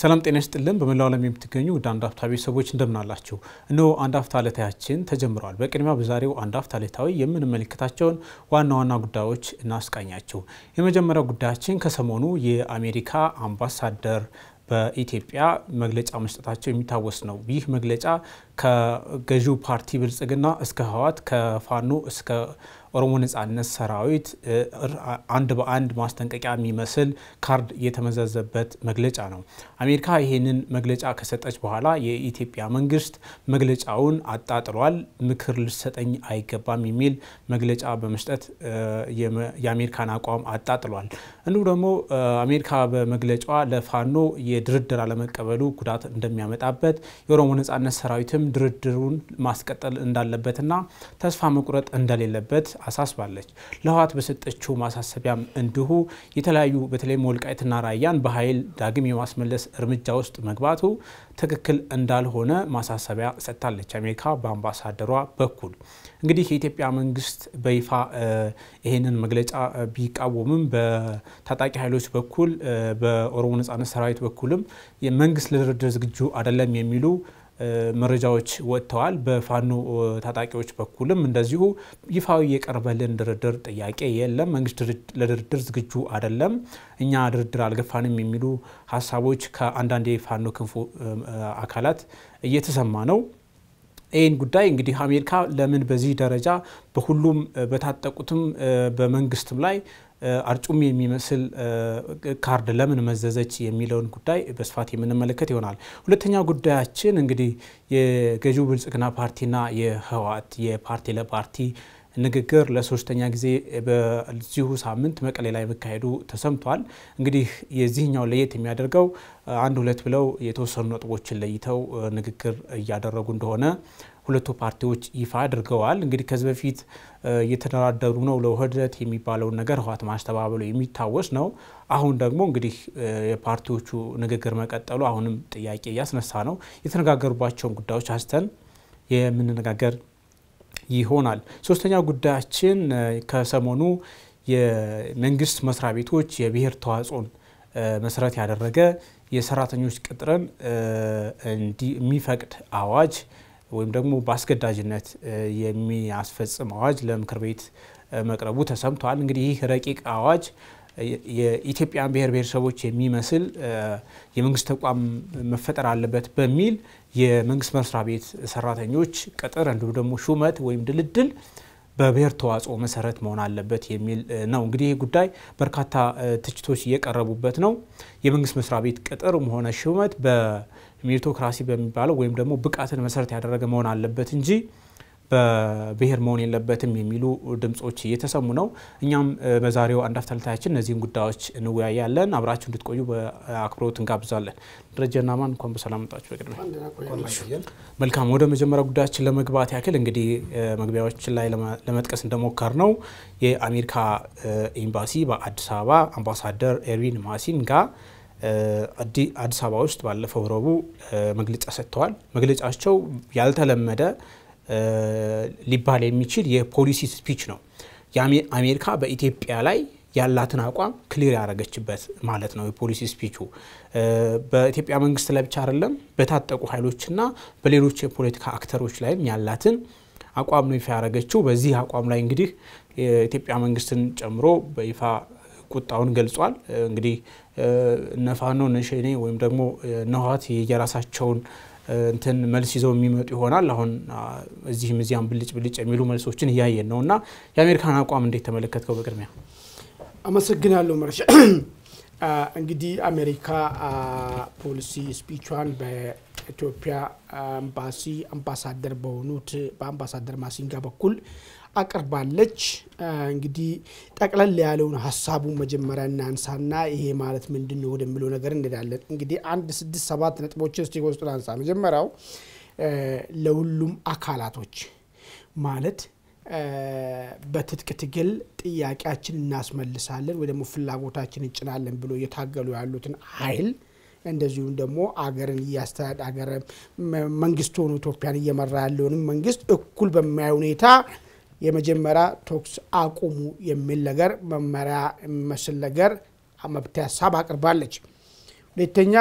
ሰላም ጤና ይስጥልን። በመላው ዓለም የምትገኙ ወደ አንድ አፍታ ቤተሰቦች እንደምናላችሁ፣ እነሆ አንድ አፍታ ዕለታችን ተጀምረዋል። በቅድሚያ በዛሬው አንድ አፍታ ዕለታዊ የምንመለከታቸውን ዋና ዋና ጉዳዮች እናስቃኛችሁ። የመጀመሪያው ጉዳያችን ከሰሞኑ የአሜሪካ አምባሳደር በኢትዮጵያ መግለጫ መስጠታቸው የሚታወስ ነው። ይህ መግለጫ ከገዢው ፓርቲ ብልጽግና እስከ ህወሓት ከፋኖ እስከ ኦሮሞ ነጻነት ሰራዊት አንድ በአንድ ማስጠንቀቂያ የሚመስል ካርድ የተመዘዘበት መግለጫ ነው። አሜሪካ ይህንን መግለጫ ከሰጠች በኋላ የኢትዮጵያ መንግስት መግለጫውን አጣጥሏል። ምክር ልሰጠኝ አይገባም የሚል መግለጫ በመስጠት የአሜሪካን አቋም አጣጥሏል። እንዲሁም ደግሞ አሜሪካ በመግለጫዋ ለፋኖ የድርድር አለመቀበሉ ጉዳት እንደሚያመጣበት የኦሮሞ ነጻነት ሰራዊትም ድርድሩን ማስቀጠል እንዳለበትና ተስፋ መቁረጥ እንደሌለበት አሳስባለች። ለህወሓት በሰጠችው ማሳሰቢያም እንዲሁ የተለያዩ በተለይም ወልቃይትና ራያን በኃይል ዳግም የማስመለስ እርምጃ ውስጥ መግባቱ ትክክል እንዳልሆነ ማሳሰቢያ ሰጥታለች። አሜሪካ በአምባሳደሯ በኩል እንግዲህ የኢትዮጵያ መንግስት በይፋ ይህንን መግለጫ ቢቃወምም በታጣቂ ኃይሎች በኩል በኦሮሞ ነጻነት ሰራዊት በኩልም መንግስት ለድርድር ዝግጁ አይደለም የሚሉ መረጃዎች ወጥተዋል። በፋኖ ታጣቂዎች በኩልም እንደዚሁ ይፋዊ የቀረበልን ድርድር ጥያቄ የለም፣ መንግስት ለድርድር ዝግጁ አይደለም፣ እኛ ድርድር አልገፋንም የሚሉ ሀሳቦች ከአንዳንድ የፋኖ ክንፉ አካላት እየተሰማ ነው። ይህን ጉዳይ እንግዲህ አሜሪካ ለምን በዚህ ደረጃ በሁሉም በታጠቁትም በመንግስትም ላይ አርጩሚ የሚመስል ካርድ ለምን መዘዘች የሚለውን ጉዳይ በስፋት የምንመለከት ይሆናል። ሁለተኛ ጉዳያችን እንግዲህ የገዢው ብልጽግና ፓርቲና የህወሓት የፓርቲ ለፓርቲ ንግግር ለሶስተኛ ጊዜ በዚሁ ሳምንት መቀሌ ላይ መካሄዱ ተሰምቷል። እንግዲህ የዚህኛው ለየት የሚያደርገው አንድ ሁለት ብለው የተወሰኑ ነጥቦችን ለይተው ንግግር እያደረጉ እንደሆነ ሁለቱ ፓርቲዎች ይፋ አድርገዋል። እንግዲህ ከዚህ በፊት እየተደራደሩ ነው ለውህደት የሚባለውን ነገር ህወሓት ማስተባበሉ የሚታወስ ነው። አሁን ደግሞ እንግዲህ የፓርቲዎቹ ንግግር መቀጠሉ አሁንም ጥያቄ እያስነሳ ነው። የተነጋገሩባቸውን ጉዳዮች አንስተን የምንነጋገር ይሆናል። ሶስተኛ ጉዳያችን ከሰሞኑ የመንግስት መስሪያ ቤቶች የብሔር ተዋጽኦን መሰረት ያደረገ የሰራተኞች ቅጥርን የሚፈቅድ አዋጅ ወይም ደግሞ በአስገዳጅነት የሚያስፈጽም አዋጅ ለምክር ቤት መቅረቡ ተሰምቷል። እንግዲህ ይህ ረቂቅ አዋጅ የኢትዮጵያን ብሔር ብሔረሰቦች የሚመስል የመንግስት ተቋም መፈጠር አለበት በሚል የመንግስት መስሪያ ቤት ሰራተኞች ቅጥር እንዲሁም ደግሞ ሹመት ወይም ድልድል በብሔር ተዋጽኦ መሰረት መሆን አለበት የሚል ነው። እንግዲህ ይህ ጉዳይ በርካታ ትችቶች እየቀረቡበት ነው። የመንግስት መስሪያ ቤት ቅጥር። መሆነ ሹመት ሜሪቶክራሲ በሚባለው ወይም ደግሞ ብቃትን መሰረት ያደረገ መሆን አለበት እንጂ በብሔር መሆን የለበትም የሚሉ ድምጾች እየተሰሙ ነው። እኛም በዛሬው አንድ አፍታ ልታያችን እነዚህን ጉዳዮች እንወያያለን። አብራችሁ እንድትቆዩ በአክብሮት እንጋብዛለን። ደረጀና ናማን እንኳን በሰላም መጣችሁ። በቅድሚያ መልካም። ወደ መጀመሪያ ጉዳያችን ለመግባት ያክል እንግዲህ መግቢያዎችን ላይ ለመጥቀስ እንደሞከር ነው የአሜሪካ ኤምባሲ በአዲስ አበባ አምባሳደር ኤርዊን ማሲንጋ አዲስ አበባ ውስጥ ባለፈው ረቡዕ መግለጫ ሰጥተዋል። መግለጫቸው ያልተለመደ ሊባል የሚችል የፖሊሲ ስፒች ነው። አሜሪካ በኢትዮጵያ ላይ ያላትን አቋም ክሊር ያደረገችበት ማለት ነው። የፖሊሲ ስፒቹ በኢትዮጵያ መንግስት ላይ ብቻ አይደለም፣ በታጠቁ ኃይሎችና በሌሎች የፖለቲካ አክተሮች ላይም ያላትን አቋም ነው ይፋ ያደረገችው። በዚህ አቋም ላይ እንግዲህ የኢትዮጵያ መንግስትን ጨምሮ በይፋ ቁጣውን ገልጿል። እንግዲህ እነ ፋኖ እነ ሸኔ ወይም ደግሞ ነዋት የየራሳቸውን እንትን መልስ ይዘው የሚመጡ ይሆናል። አሁን እዚህም እዚያም ብልጭ ብልጭ የሚሉ መልሶችን እያየን ነው እና የአሜሪካን አቋም እንዴት ተመለከትከው? በቅድሚያ አመሰግናለሁ መረሻ። እንግዲህ አሜሪካ ፖሊሲ ስፒቿን በኢትዮጵያ ኤምባሲ አምባሳደር በሆኑት በአምባሳደር ማሲንጋ በኩል አቅርባለች። እንግዲህ ጠቅለል ያለውን ሀሳቡ መጀመሪያ እናንሳና ይሄ ማለት ምንድን ነው ወደሚለው ነገር እንሄዳለን። እንግዲህ አንድ ስድስት ሰባት ነጥቦችን እስቲ ከውስጡን አንሳ። መጀመሪያው ለሁሉም አካላቶች ማለት በትጥቅ ትግል ጥያቄያችን እናስመልሳለን ወይ ደግሞ ፍላጎታችን እንጭናለን ብሎ እየታገሉ ያሉትን ኃይል እንደዚሁም ደግሞ አገርን እያስተዳደረ መንግስት ሆኖ ኢትዮጵያን እየመራ ያለውንም መንግስት እኩል በሚያይ ሁኔታ የመጀመሪያ ተኩስ አቁሙ የሚል ነገር መመሪያ የሚመስል ነገር መብት ሀሳብ አቅርባለች። ሁለተኛ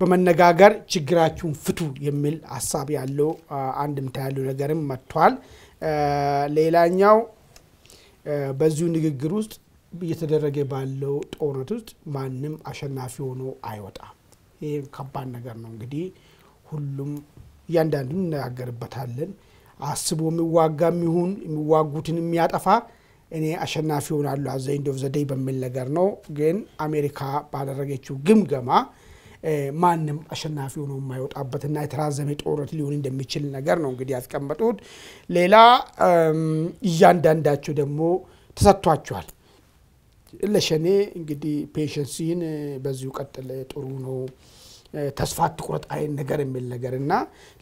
በመነጋገር ችግራችሁን ፍቱ የሚል ሀሳብ ያለው አንድምታ ያለው ነገርም መጥቷል። ሌላኛው በዚሁ ንግግር ውስጥ እየተደረገ ባለው ጦርነት ውስጥ ማንም አሸናፊ ሆኖ አይወጣም። ይህ ከባድ ነገር ነው። እንግዲህ ሁሉም እያንዳንዱ እንነጋገርበታለን። አስቦ የሚዋጋ የሚሆን የሚዋጉትን የሚያጠፋ እኔ አሸናፊ ሆናሉ አዘይንድ ኦፍ ዘደይ በሚል ነገር ነው። ግን አሜሪካ ባደረገችው ግምገማ ማንም አሸናፊ ሆኖ የማይወጣበትና የተራዘመ ጦርነት ሊሆን እንደሚችል ነገር ነው እንግዲህ ያስቀመጡት። ሌላ እያንዳንዳቸው ደግሞ ተሰጥቷቸዋል። ለሸኔ እንግዲህ ፔሸንሲን በዚሁ ቀጥል ጥሩ ነው ተስፋ ትቁረጥ አይን ነገር የሚል ነገር እና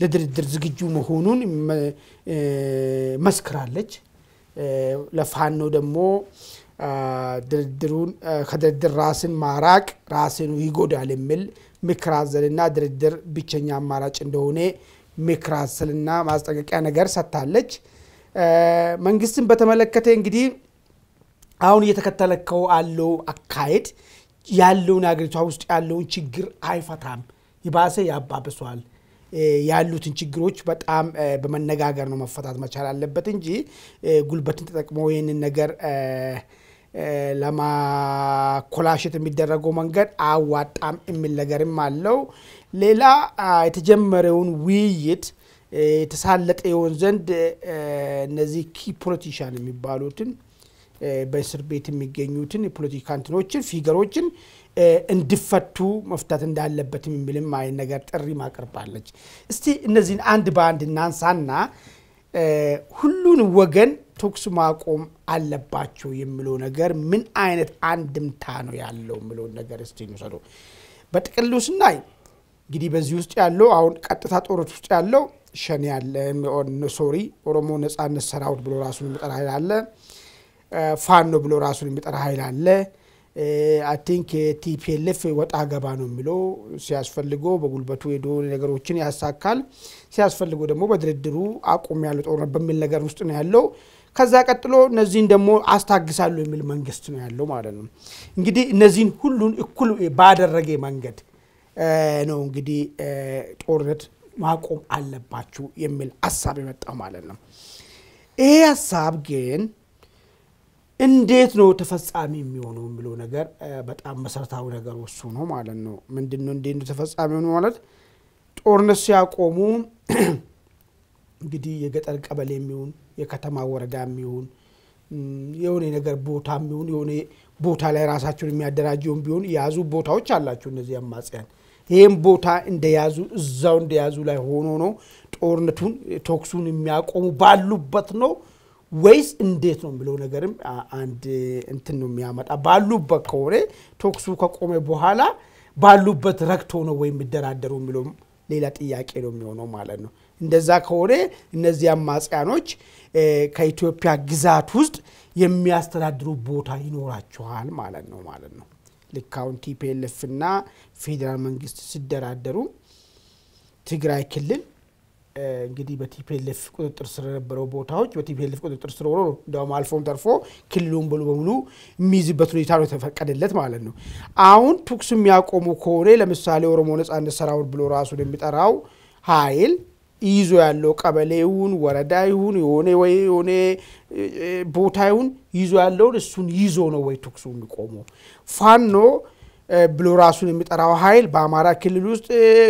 ለድርድር ዝግጁ መሆኑን መስክራለች። ለፋኖ ደግሞ ድርድሩን ከድርድር ራስን ማራቅ ራስን ይጎዳል የሚል ምክር ድርድር ብቸኛ አማራጭ እንደሆነ ምክር አዘልና ማስጠንቀቂያ ነገር ሰጥታለች። መንግስትን በተመለከተ እንግዲህ አሁን እየተከተለከው አለው አካሄድ ያለውን አገሪቷ ውስጥ ያለውን ችግር አይፈታም፣ ይባሰ ያባብሷል። ያሉትን ችግሮች በጣም በመነጋገር ነው መፈታት መቻል አለበት እንጂ ጉልበትን ተጠቅሞ ይህንን ነገር ለማኮላሸት የሚደረገው መንገድ አዋጣም የሚል ነገርም አለው። ሌላ የተጀመረውን ውይይት የተሳለጠ የሆን ዘንድ እነዚህ ኪ ፖለቲሻን የሚባሉትን በእስር ቤት የሚገኙትን የፖለቲካ እንትኖችን ፊገሮችን እንዲፈቱ መፍታት እንዳለበት የሚልም አይነት ነገር ጥሪ ማቅርባለች። እስቲ እነዚህን አንድ በአንድ እናንሳና ሁሉን ወገን ተኩስ ማቆም አለባቸው የሚለው ነገር ምን አይነት አንድምታ ነው ያለው የሚለውን ነገር እስቲ እንውሰዱ። በጥቅሉ ስናይ እንግዲህ በዚህ ውስጥ ያለው አሁን ቀጥታ ጦርነት ውስጥ ያለው ሸኔ ያለ፣ ሶሪ ኦሮሞ ነጻነት ሰራዊት ብሎ ራሱን የሚጠራ ያለ ፋኖ ብሎ ራሱን የሚጠራ ኃይል አለ። አይ ቲንክ ቲፒኤልኤፍ ወጣ ገባ ነው የሚለው። ሲያስፈልጎ በጉልበቱ ሄዶ ነገሮችን ያሳካል፣ ሲያስፈልጎ ደግሞ በድርድሩ አቁም ያለው ጦርነት በሚል ነገር ውስጥ ነው ያለው። ከዛ ቀጥሎ እነዚህን ደግሞ አስታግሳሉ የሚል መንግስት ነው ያለው ማለት ነው። እንግዲህ እነዚህን ሁሉን እኩል ባደረገ መንገድ ነው እንግዲህ ጦርነት ማቆም አለባችሁ የሚል ሀሳብ የመጣው ማለት ነው። ይሄ ሀሳብ ግን እንዴት ነው ተፈጻሚ የሚሆነው የሚለው ነገር በጣም መሰረታዊ ነገር እሱ ነው ማለት ነው። ምንድን ነው እንዴት ነው ተፈጻሚ ሆኑ ማለት ጦርነት ሲያቆሙ እንግዲህ የገጠር ቀበሌ የሚሆን የከተማ ወረዳ የሚሆን የሆነ ነገር ቦታ የሚሆን የሆነ ቦታ ላይ ራሳቸውን የሚያደራጀውን ቢሆን የያዙ ቦታዎች አላቸው እነዚህ አማጽያን። ይህም ቦታ እንደያዙ እዛው እንደያዙ ላይ ሆኖ ነው ጦርነቱን ተኩሱን የሚያቆሙ ባሉበት ነው ወይስ እንዴት ነው የሚለው ነገርም አንድ እንትን ነው የሚያመጣ። ባሉበት ከሆነ ቶክሱ ከቆመ በኋላ ባሉበት ረግቶ ነው ወይም የሚደራደሩ የሚለው ሌላ ጥያቄ ነው የሚሆነው ማለት ነው። እንደዛ ከሆነ እነዚህ አማጽያኖች ከኢትዮጵያ ግዛት ውስጥ የሚያስተዳድሩ ቦታ ይኖራቸዋል ማለት ነው ማለት ነው። ልክ አሁን ቲፒኤልኤፍና ፌዴራል መንግስት ሲደራደሩ ትግራይ ክልል እንግዲህ በቲፒልፍ ቁጥጥር ስር የነበረው ቦታዎች በቲፒልፍ ቁጥጥር ስር ሆኖ እንዲያውም አልፎም ተርፎ ክልሉን ሙሉ በሙሉ የሚይዝበት ሁኔታ ነው የተፈቀደለት ማለት ነው። አሁን ቱክስ የሚያቆሙ ከሆነ ለምሳሌ ኦሮሞ ነጻነት ሰራዊት ብሎ ራሱን የሚጠራው ኃይል ይዞ ያለው ቀበሌ ይሁን ወረዳ ይሁን የሆነ ወይ የሆነ ቦታ ይሁን ይዞ ያለውን እሱን ይዞ ነው ወይ ቱክሱ የሚቆመው ፋኖ ብሎ ራሱን የሚጠራው ኃይል በአማራ ክልል ውስጥ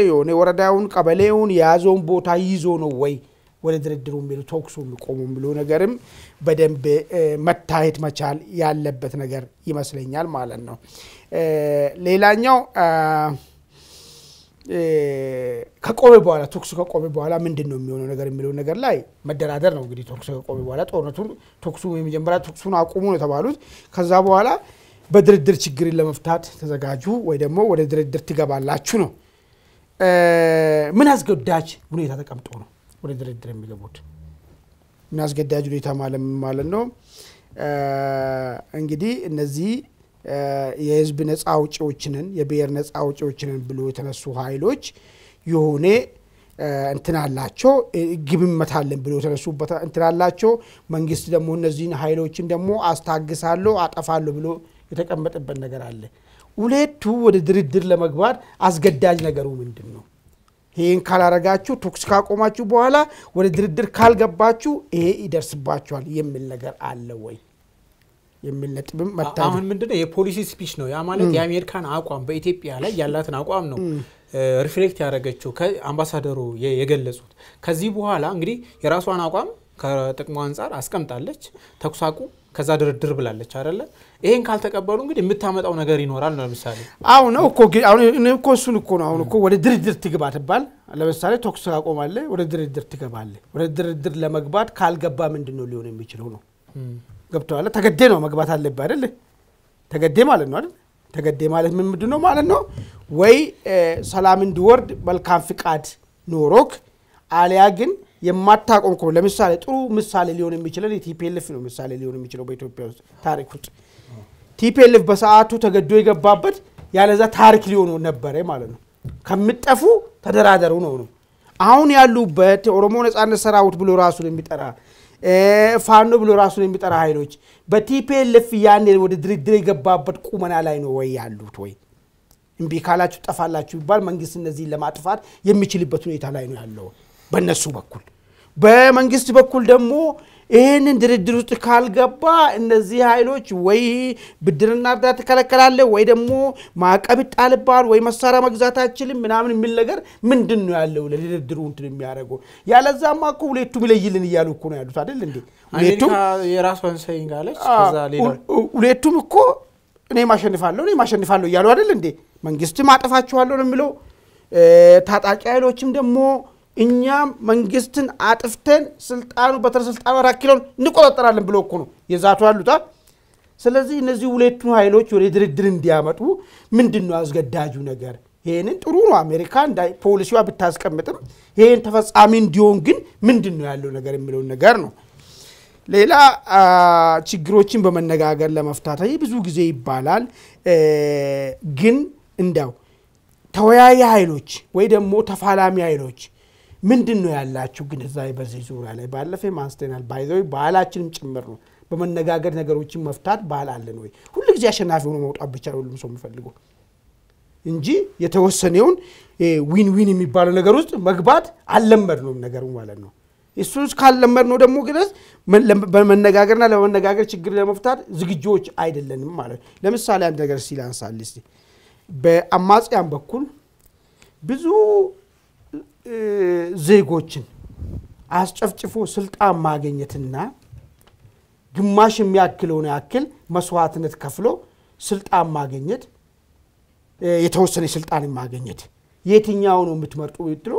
የሆነ ወረዳውን፣ ቀበሌውን የያዘውን ቦታ ይዞ ነው ወይ ወደ ድርድሩ የሚሉ ተኩሱ የሚቆሙ የሚሉ ነገርም በደንብ መታየት መቻል ያለበት ነገር ይመስለኛል ማለት ነው። ሌላኛው ከቆመ በኋላ ተኩሱ ከቆመ በኋላ ምንድን ነው የሚሆነው ነገር የሚለው ነገር ላይ መደራደር ነው እንግዲህ ተኩሱ ከቆመ በኋላ ጦርነቱን ተኩሱ የመጀመሪያ ተኩሱን አቁሙ ነው የተባሉት ከዛ በኋላ በድርድር ችግርን ለመፍታት ተዘጋጁ ወይ ደግሞ ወደ ድርድር ትገባላችሁ ነው። ምን አስገዳጅ ሁኔታ ተቀምጦ ነው ወደ ድርድር የሚገቡት? ምን አስገዳጅ ሁኔታ ማለት ማለት ነው እንግዲህ እነዚህ የህዝብ ነፃ አውጪዎችንን የብሔር ነፃ አውጪዎችንን ብሎ የተነሱ ኃይሎች የሆነ እንትን አላቸው ግብ እመታለን ብሎ የተነሱበት እንትን አላቸው። መንግስት ደግሞ እነዚህን ኃይሎችን ደግሞ አስታግሳለሁ፣ አጠፋለሁ ብሎ የተቀመጠበት ነገር አለ። ሁለቱ ወደ ድርድር ለመግባት አስገዳጅ ነገሩ ምንድን ነው? ይህን ካላረጋችሁ ቶክስ ካቆማችሁ በኋላ ወደ ድርድር ካልገባችሁ ይሄ ይደርስባችኋል የሚል ነገር አለ ወይ የሚል ነጥብም መታ። አሁን ምንድነው የፖሊሲ ስፒች ነው። ያ ማለት የአሜሪካን አቋም በኢትዮጵያ ላይ ያላትን አቋም ነው ሪፍሌክት ያደረገችው አምባሳደሩ የገለጹት። ከዚህ በኋላ እንግዲህ የራሷን አቋም ከጥቅሙ አንጻር አስቀምጣለች። ተኩሳቁ ከዛ ድርድር ብላለች አይደለ? ይሄን ካልተቀበሉ እንግዲህ የምታመጣው ነገር ይኖራል። ለምሳሌ አሁ ነው እኮ እኮ እሱን እኮ ነው አሁን እኮ ወደ ድርድር ትግባ ትባል። ለምሳሌ ተኩስ ካቆማለህ ወደ ድርድር ትገባለ ወደ ድርድር ለመግባት ካልገባ ምንድን ነው ሊሆን የሚችለው ነው? ገብተዋለ ተገዴ ነው መግባት አለብ አይደል? ተገዴ ማለት ነው አይደል? ተገዴ ማለት ምን ምንድን ነው ማለት ነው? ወይ ሰላም እንዲወርድ መልካም ፍቃድ ኖሮክ አሊያ ግን የማታቆም ከሆነ ለምሳሌ ጥሩ ምሳሌ ሊሆን የሚችለን የቲፒልፍ ነው ምሳሌ ሊሆን የሚችለው በኢትዮጵያ ውስጥ ታሪክ ውስጥ ቲፔልፍ በሰዓቱ ተገዶ የገባበት ያለዛ ታሪክ ሊሆኑ ነበረ ማለት ነው። ከምጠፉ ተደራደሩ ነው ነው አሁን ያሉበት የኦሮሞ ነጻነት ሰራዊት ብሎ ራሱን የሚጠራ ፋኖ ብሎ ራሱን የሚጠራ ኃይሎች በቲፒኤልኤፍ ያኔ ወደ ድርድር የገባበት ቁመና ላይ ነው ወይ ያሉት ወይ እምቢ ካላችሁ ጠፋላችሁ ይባል። መንግስት እነዚህን ለማጥፋት የሚችልበት ሁኔታ ላይ ነው ያለው በእነሱ በኩል። በመንግስት በኩል ደግሞ ይህንን ድርድር ውስጥ ካልገባ እነዚህ ኃይሎች ወይ ብድርና እርዳታ ትከለከላለህ ወይ ደግሞ ማዕቀብ ይጣልባል ወይ መሳሪያ መግዛት አይችልም ምናምን የሚል ነገር ምንድን ነው ያለው ለድርድሩ እንትን የሚያደርገው? ያለዛማ እኮ ሁለቱም ይለይልን እያሉ እኮ ነው ያሉት አይደል እንዴ? የራሷን ሰይንግ አለች። እኮ እኔ ማሸንፋለሁ እኔ ማሸንፋለሁ እያሉ አይደል እንዴ? መንግስትም አጠፋችኋለሁ ነው የሚለው ታጣቂ ኃይሎችም ደግሞ እኛ መንግስትን አጥፍተን ስልጣኑ በተረስልጣኑ አራት ኪሎን እንቆጣጠራለን ብሎ እኮ ነው የዛቱ አሉታ። ስለዚህ እነዚህ ሁለቱ ኃይሎች ወደ ድርድር እንዲያመጡ ምንድን ነው አስገዳጁ ነገር? ይህንን ጥሩ ነው አሜሪካ ፖሊሲዋ ብታስቀምጥም ይህን ተፈጻሚ እንዲሆን ግን ምንድን ነው ያለው ነገር የሚለውን ነገር ነው። ሌላ ችግሮችን በመነጋገር ለመፍታት ብዙ ጊዜ ይባላል። ግን እንዳው ተወያየ ኃይሎች ወይ ደግሞ ተፋላሚ ኃይሎች ምንድን ነው ያላችሁ ግንዛቤ በዚህ ዙሪያ ላይ ባለፈ ማንስተናል ባይዘ ባህላችንም ጭምር ነው። በመነጋገር ነገሮችን መፍታት ባህል አለን ወይ? ሁሉ ጊዜ አሸናፊ ሆኖ መውጣት ብቻ ሁሉም ሰው የሚፈልጉ እንጂ የተወሰነውን ዊን ዊን የሚባለው ነገር ውስጥ መግባት አልለመድ ነው ነገሩ ማለት ነው። እሱስ ካልለመድ ነው ደግሞ ግለስ በመነጋገርና ለመነጋገር ችግር ለመፍታት ዝግጆች አይደለንም ማለት ነው። ለምሳሌ አንድ ነገር ሲላንሳል በአማጽያን በኩል ብዙ ዜጎችን አስጨፍጭፎ ስልጣን ማግኘትና ግማሽ የሚያክለውን ያክል መስዋዕትነት ከፍሎ ስልጣን ማግኘት የተወሰነ ስልጣን ማግኘት የትኛው ነው የምትመርጡ ብትሎ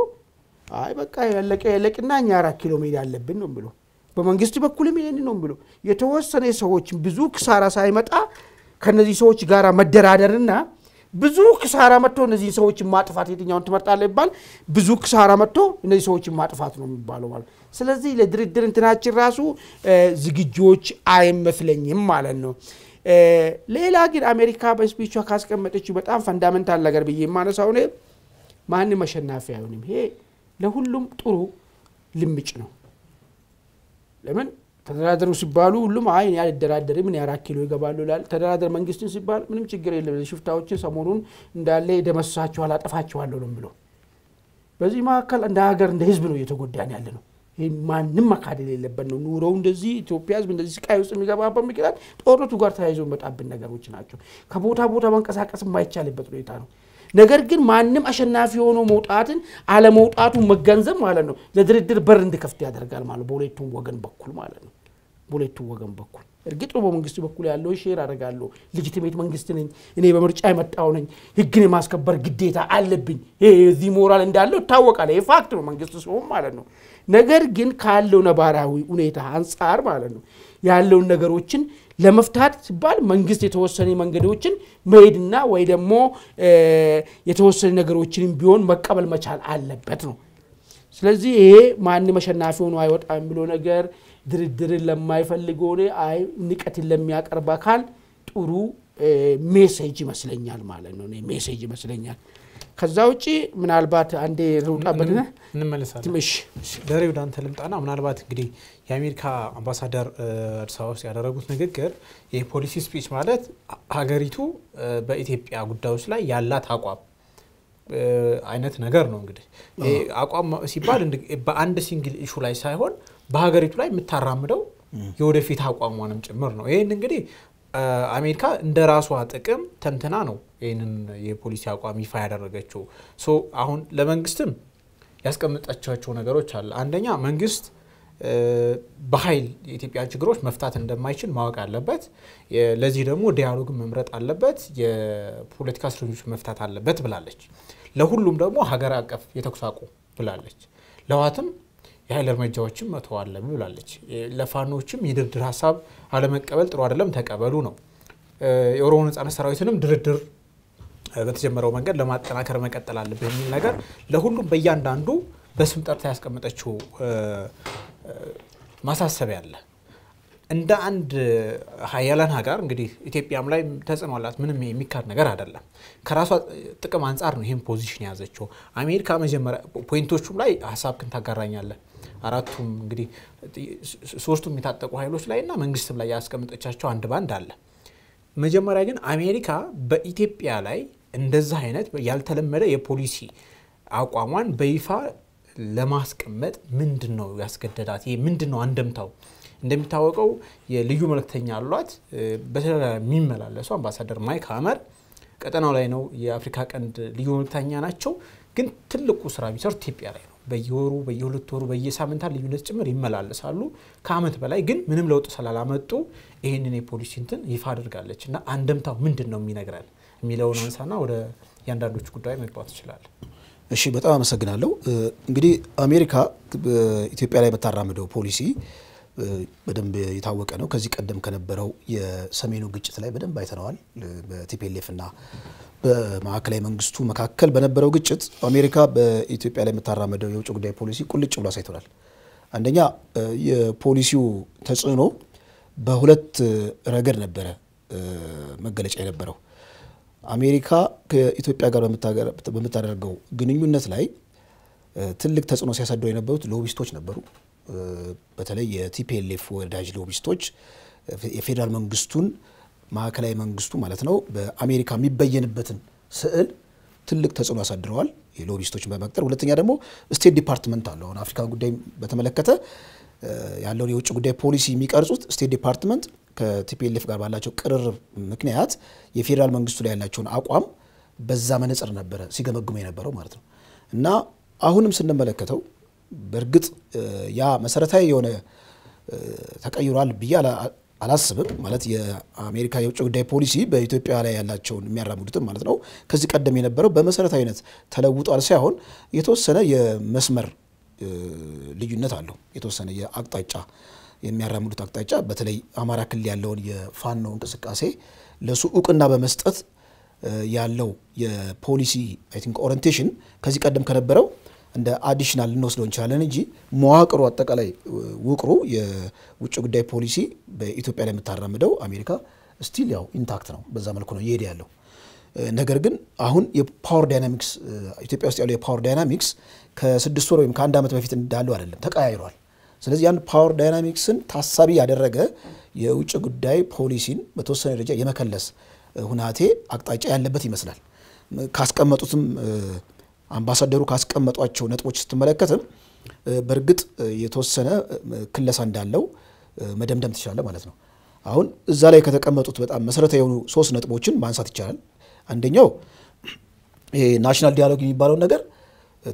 አይ በቃ ያለቀ ያለቅና እኛ አራት ኪሎ ሜድ አለብን ነው ብሎ በመንግስት በኩልም ይህን ነው ብሎ የተወሰነ ሰዎችን ብዙ ክሳራ ሳይመጣ ከነዚህ ሰዎች ጋር መደራደርና ብዙ ክሳራ መጥቶ እነዚህ ሰዎች ማጥፋት የትኛውን ትመርጣለህ ይባል ብዙ ክሳራ መጥቶ እነዚህ ሰዎች ማጥፋት ነው የሚባለው ማለት ስለዚህ ለድርድር እንትናችን ራሱ ዝግጆች አይመስለኝም ማለት ነው ሌላ ግን አሜሪካ በስፒቿ ካስቀመጠችው በጣም ፈንዳመንታል ነገር ብዬ የማነሳው እኔ ማንም አሸናፊ አይሆንም ይሄ ለሁሉም ጥሩ ልምጭ ነው ለምን ተደራደሩ ሲባሉ ሁሉም አይ ያልደራደር ምን እኔ ኪሎ ይገባሉ ላል ተደራደር መንግስትን ሲባል ምንም ችግር የለም ሽፍታዎችን ሰሞኑን እንዳለ የደመሳቸዋል አጠፋቸዋለሁ ነው ብሎ በዚህ መካከል እንደ ሀገር እንደ ህዝብ ነው እየተጎዳን ያለ ነው። ይህ ማንም መካደል የለበት ነው። ኑሮው እንደዚህ ኢትዮጵያ ህዝብ እንደዚህ ስቃይ ውስጥ የሚገባበት ምክንያት ጦርነቱ ጋር ተያይዞ መጣብን ነገሮች ናቸው። ከቦታ ቦታ መንቀሳቀስ የማይቻልበት ሁኔታ ነው። ነገር ግን ማንም አሸናፊ የሆኖ መውጣትን አለመውጣቱ መገንዘብ ማለት ነው ለድርድር በር እንድከፍት ያደርጋል ማለት በሁለቱም ወገን በኩል ማለት ነው። በሁለቱም ወገን በኩል እርግጥ በመንግስት በኩል ያለው ሼር አደርጋለሁ። ልጅትሜት መንግስት ነኝ እኔ በምርጫ የመጣው ነኝ፣ ህግን የማስከበር ግዴታ አለብኝ። የዚህ ሞራል እንዳለው ይታወቃል። ይህ ፋክት ነው መንግስት ሲሆን ማለት ነው። ነገር ግን ካለው ነባራዊ ሁኔታ አንጻር ማለት ነው ያለውን ነገሮችን ለመፍታት ሲባል መንግስት የተወሰነ መንገዶችን መሄድና ወይ ደግሞ የተወሰነ ነገሮችንም ቢሆን መቀበል መቻል አለበት ነው። ስለዚህ ይሄ ማንም አሸናፊ ሆኖ አይወጣ የሚለው ነገር ድርድርን ለማይፈልግ ሆነ አይ ንቀትን ለሚያቀርብ አካል ጥሩ ሜሴጅ ይመስለኛል ማለት ነው። ሜሴጅ ይመስለኛል። ከዛ ውጭ ምናልባት አንዴ ልውጣበት እንመለሳለን። ደሬ ወደ አንተ ልምጣና ምናልባት እንግዲህ የአሜሪካ አምባሳደር አዲስ አበባ ውስጥ ያደረጉት ንግግር የፖሊሲ ስፒች ማለት ሀገሪቱ በኢትዮጵያ ጉዳዮች ላይ ያላት አቋም አይነት ነገር ነው። እንግዲህ አቋም ሲባል በአንድ ሲንግል ኢሹ ላይ ሳይሆን በሀገሪቱ ላይ የምታራምደው የወደፊት አቋሟንም ጭምር ነው። ይህን እንግዲህ አሜሪካ እንደ ራሷ ጥቅም ተንትና ነው ይህንን የፖሊሲ አቋም ይፋ ያደረገችው። አሁን ለመንግስትም ያስቀመጠቻቸው ነገሮች አለ። አንደኛ መንግስት በኃይል የኢትዮጵያ ችግሮች መፍታት እንደማይችል ማወቅ አለበት። ለዚህ ደግሞ ዲያሎግ መምረጥ አለበት፣ የፖለቲካ እስረኞች መፍታት አለበት ብላለች። ለሁሉም ደግሞ ሀገር አቀፍ የተኩስ አቁም ብላለች። ለዋትም የኃይል እርምጃዎችን መተው ብላለች። ለፋኖችም የድርድር ሀሳብ አለመቀበል ጥሩ አይደለም፣ ተቀበሉ ነው። የኦሮሞ ነጻነት ሰራዊትንም ድርድር በተጀመረው መንገድ ለማጠናከር መቀጠል አለብህ የሚል ነገር ለሁሉም በእያንዳንዱ በስም ጠርታ ያስቀመጠችው ማሳሰቢያ አለ። እንደ አንድ ሀያላን ሀገር እንግዲህ ኢትዮጵያም ላይ ተጽዕኖ አላት። ምንም የሚካድ ነገር አይደለም። ከራሷ ጥቅም አንጻር ነው ይህን ፖዚሽን የያዘችው። አሜሪካ መጀመሪያ ፖይንቶቹም ላይ ሀሳብ ክን ታጋራኛለን። አራቱም እንግዲህ ሶስቱም የታጠቁ ኃይሎች ላይ እና መንግስትም ላይ ያስቀምጠቻቸው አንድ ባንድ አለ። መጀመሪያ ግን አሜሪካ በኢትዮጵያ ላይ እንደዛ አይነት ያልተለመደ የፖሊሲ አቋሟን በይፋ ለማስቀመጥ ምንድን ነው ያስገደዳት? ይሄ ምንድን ነው አንደምታው? እንደሚታወቀው የልዩ መልክተኛ አሏት በተደጋጋሚ የሚመላለሱ አምባሳደር ማይክ ሀመር ቀጠናው ላይ ነው። የአፍሪካ ቀንድ ልዩ መልክተኛ ናቸው። ግን ትልቁ ስራ የሚሰሩት ኢትዮጵያ ላይ ነው። በየወሩ በየሁለት ወሩ በየሳምንታት ልዩነት ጭምር ይመላለሳሉ። ከአመት በላይ ግን ምንም ለውጥ ስላላመጡ ይህንን የፖሊሲ እንትን ይፋ አድርጋለች እና አንደምታው ምንድን ነው የሚነግረን የሚለውን አንሳና ወደ እያንዳንዶቹ ጉዳይ መግባት ይችላል። እሺ በጣም አመሰግናለሁ። እንግዲህ አሜሪካ ኢትዮጵያ ላይ በታራምደው ፖሊሲ በደንብ የታወቀ ነው። ከዚህ ቀደም ከነበረው የሰሜኑ ግጭት ላይ በደንብ አይተነዋል። በቲፒኤልኤፍ እና በማዕከላዊ መንግስቱ መካከል በነበረው ግጭት አሜሪካ በኢትዮጵያ ላይ የምታራምደው የውጭ ጉዳይ ፖሊሲ ቁልጭ ብሎ አሳይቶናል። አንደኛ የፖሊሲው ተጽዕኖ በሁለት ረገድ ነበረ መገለጫ የነበረው አሜሪካ ከኢትዮጵያ ጋር በምታደርገው ግንኙነት ላይ ትልቅ ተጽዕኖ ሲያሳድሩ የነበሩት ሎቢስቶች ነበሩ። በተለይ የቲፒኤልኤፍ ወዳጅ ሎቢስቶች የፌዴራል መንግስቱን ማዕከላዊ መንግስቱ ማለት ነው በአሜሪካ የሚበየንበትን ስዕል ትልቅ ተጽዕኖ ያሳድረዋል። የሎቢስቶችን በመቅጠር ሁለተኛ ደግሞ ስቴት ዲፓርትመንት አለው አሁን አፍሪካን ጉዳይ በተመለከተ ያለውን የውጭ ጉዳይ ፖሊሲ የሚቀርጹት ስቴት ዲፓርትመንት ከቲፒኤልኤፍ ጋር ባላቸው ቅርርብ ምክንያት የፌዴራል መንግስቱ ላይ ያላቸውን አቋም በዛ መነጽር ነበረ ሲገመግሙ የነበረው ማለት ነው እና አሁንም ስንመለከተው በእርግጥ ያ መሰረታዊ የሆነ ተቀይሯል ብዬ አላስብም። ማለት የአሜሪካ የውጭ ጉዳይ ፖሊሲ በኢትዮጵያ ላይ ያላቸውን የሚያራምዱትም ማለት ነው ከዚህ ቀደም የነበረው በመሰረታዊነት ተለውጧል ሳይሆን የተወሰነ የመስመር ልዩነት አለው። የተወሰነ የአቅጣጫ የሚያራምዱት አቅጣጫ በተለይ አማራ ክልል ያለውን የፋኖ እንቅስቃሴ ለሱ እውቅና በመስጠት ያለው የፖሊሲ አይ ቲንክ ኦሪንቴሽን ከዚህ ቀደም ከነበረው እንደ አዲሽናል ልንወስደው እንችላለን እንጂ መዋቅሩ አጠቃላይ ውቅሩ የውጭ ጉዳይ ፖሊሲ በኢትዮጵያ ላይ የምታራምደው አሜሪካ ስቲል ያው ኢንታክት ነው። በዛ መልኩ ነው እየሄደ ያለው። ነገር ግን አሁን የፓወር ዳይናሚክስ ኢትዮጵያ ውስጥ ያለው የፓወር ዳይናሚክስ ከስድስት ወር ወይም ከአንድ ዓመት በፊት እንዳለው አይደለም፣ ተቀያይሯል። ስለዚህ ያን ፓወር ዳይናሚክስን ታሳቢ ያደረገ የውጭ ጉዳይ ፖሊሲን በተወሰነ ደረጃ የመከለስ ሁናቴ አቅጣጫ ያለበት ይመስላል። ካስቀመጡትም አምባሳደሩ ካስቀመጧቸው ነጥቦች ስትመለከትም በእርግጥ የተወሰነ ክለሳ እንዳለው መደምደም ትችላለ ማለት ነው። አሁን እዛ ላይ ከተቀመጡት በጣም መሰረታዊ የሆኑ ሶስት ነጥቦችን ማንሳት ይቻላል። አንደኛው ናሽናል ዲያሎግ የሚባለውን ነገር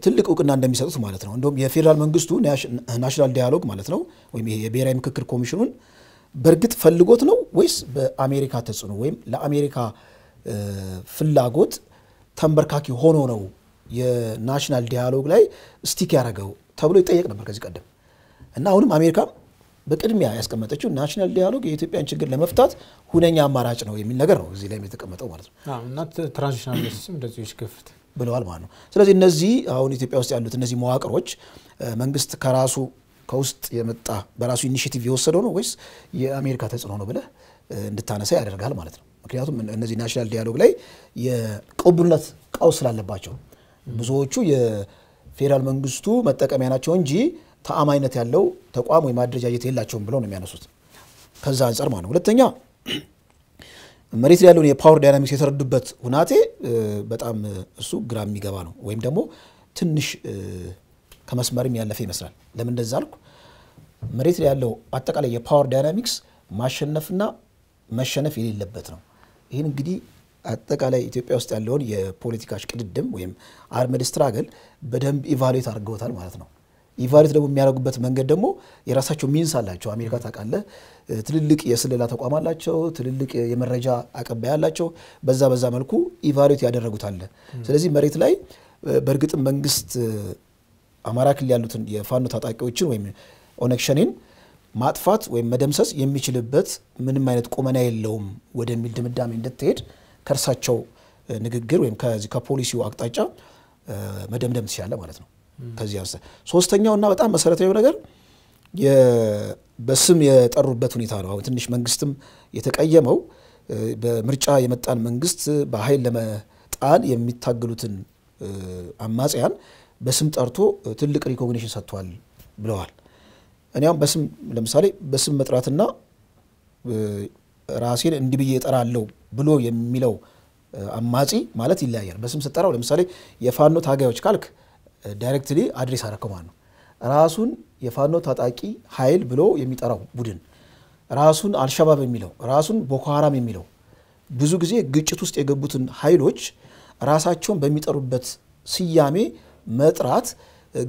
ትልቅ እውቅና እንደሚሰጡት ማለት ነው። እንዲሁም የፌዴራል መንግስቱ ናሽናል ዲያሎግ ማለት ነው ወይም የብሔራዊ ምክክር ኮሚሽኑን በእርግጥ ፈልጎት ነው ወይስ በአሜሪካ ተጽዕኖ ወይም ለአሜሪካ ፍላጎት ተንበርካኪ ሆኖ ነው የናሽናል ዲያሎግ ላይ ስቲክ ያደረገው ተብሎ ይጠየቅ ነበር ከዚህ ቀደም እና አሁንም አሜሪካም በቅድሚያ ያስቀመጠችው ናሽናል ዲያሎግ የኢትዮጵያን ችግር ለመፍታት ሁነኛ አማራጭ ነው የሚል ነገር ነው እዚህ ላይ የተቀመጠው ማለት ነው እና ትራንዚሽናል ጀስቲስም እንደዚሁ ይሽክፍት ብለዋል ማለት ነው። ስለዚህ እነዚህ አሁን ኢትዮጵያ ውስጥ ያሉት እነዚህ መዋቅሮች መንግስት ከራሱ ከውስጥ የመጣ በራሱ ኢኒሽቲቭ የወሰደው ነው ወይስ የአሜሪካ ተጽዕኖ ነው ብለህ እንድታነሳ ያደርጋል ማለት ነው። ምክንያቱም እነዚህ ናሽናል ዲያሎግ ላይ የቅቡልነት ቀውስ ስላለባቸው ብዙዎቹ የፌዴራል መንግስቱ መጠቀሚያ ናቸው እንጂ ተአማኝነት ያለው ተቋም ወይም አደረጃጀት የላቸውም ብለው ነው የሚያነሱት። ከዛ አንጻር ማለት ነው። ሁለተኛ መሬት ላይ ያለውን የፓወር ዳይናሚክስ የተረዱበት ሁናቴ በጣም እሱ ግራ የሚገባ ነው፣ ወይም ደግሞ ትንሽ ከመስመርም ያለፈ ይመስላል። ለምን እንደዛ አልኩ? መሬት ላይ ያለው አጠቃላይ የፓወር ዳይናሚክስ ማሸነፍና መሸነፍ የሌለበት ነው። ይህን እንግዲህ አጠቃላይ ኢትዮጵያ ውስጥ ያለውን የፖለቲካ ሽቅድድም ወይም አርመድ ስትራግል በደንብ ኢቫሉዌት አድርገውታል ማለት ነው። ኢቫሉዌት ደግሞ የሚያደርጉበት መንገድ ደግሞ የራሳቸው ሚንስ አላቸው። አሜሪካ ታውቃለህ፣ ትልልቅ የስለላ ተቋም አላቸው፣ ትልልቅ የመረጃ አቀባይ አላቸው። በዛ በዛ መልኩ ኢቫሉዌት ያደረጉታል። ስለዚህ መሬት ላይ በእርግጥም መንግስት አማራ ክልል ያሉትን የፋኖ ታጣቂዎችን ወይም ኦነግ ሸኔን ማጥፋት ወይም መደምሰስ የሚችልበት ምንም አይነት ቁመና የለውም ወደሚል ድምዳሜ እንድትሄድ ከእርሳቸው ንግግር ወይም ከዚህ ከፖሊሲው አቅጣጫ መደምደም ትችላለ ማለት ነው። ከዚህ አንስተ ሶስተኛው እና በጣም መሰረታዊ ነገር በስም የጠሩበት ሁኔታ ነው። አሁን ትንሽ መንግስትም የተቀየመው በምርጫ የመጣን መንግስት በኃይል ለመጣል የሚታገሉትን አማጽያን በስም ጠርቶ ትልቅ ሪኮግኒሽን ሰጥቷል ብለዋል። እኔ አሁን በስም ለምሳሌ በስም መጥራትና ራሴን እንዲህ ብዬ እጠራለሁ ብሎ የሚለው አማጺ ማለት ይለያያል። በስም ስጠራው ለምሳሌ የፋኖ ታጋዮች ካልክ ዳይሬክትሊ አድሬስ አረከው ማለት ነው። ራሱን የፋኖ ታጣቂ ኃይል ብሎ የሚጠራው ቡድን ራሱን አልሸባብ የሚለው ራሱን ቦኮ የሚለው ብዙ ጊዜ ግጭት ውስጥ የገቡትን ኃይሎች ራሳቸውን በሚጠሩበት ስያሜ መጥራት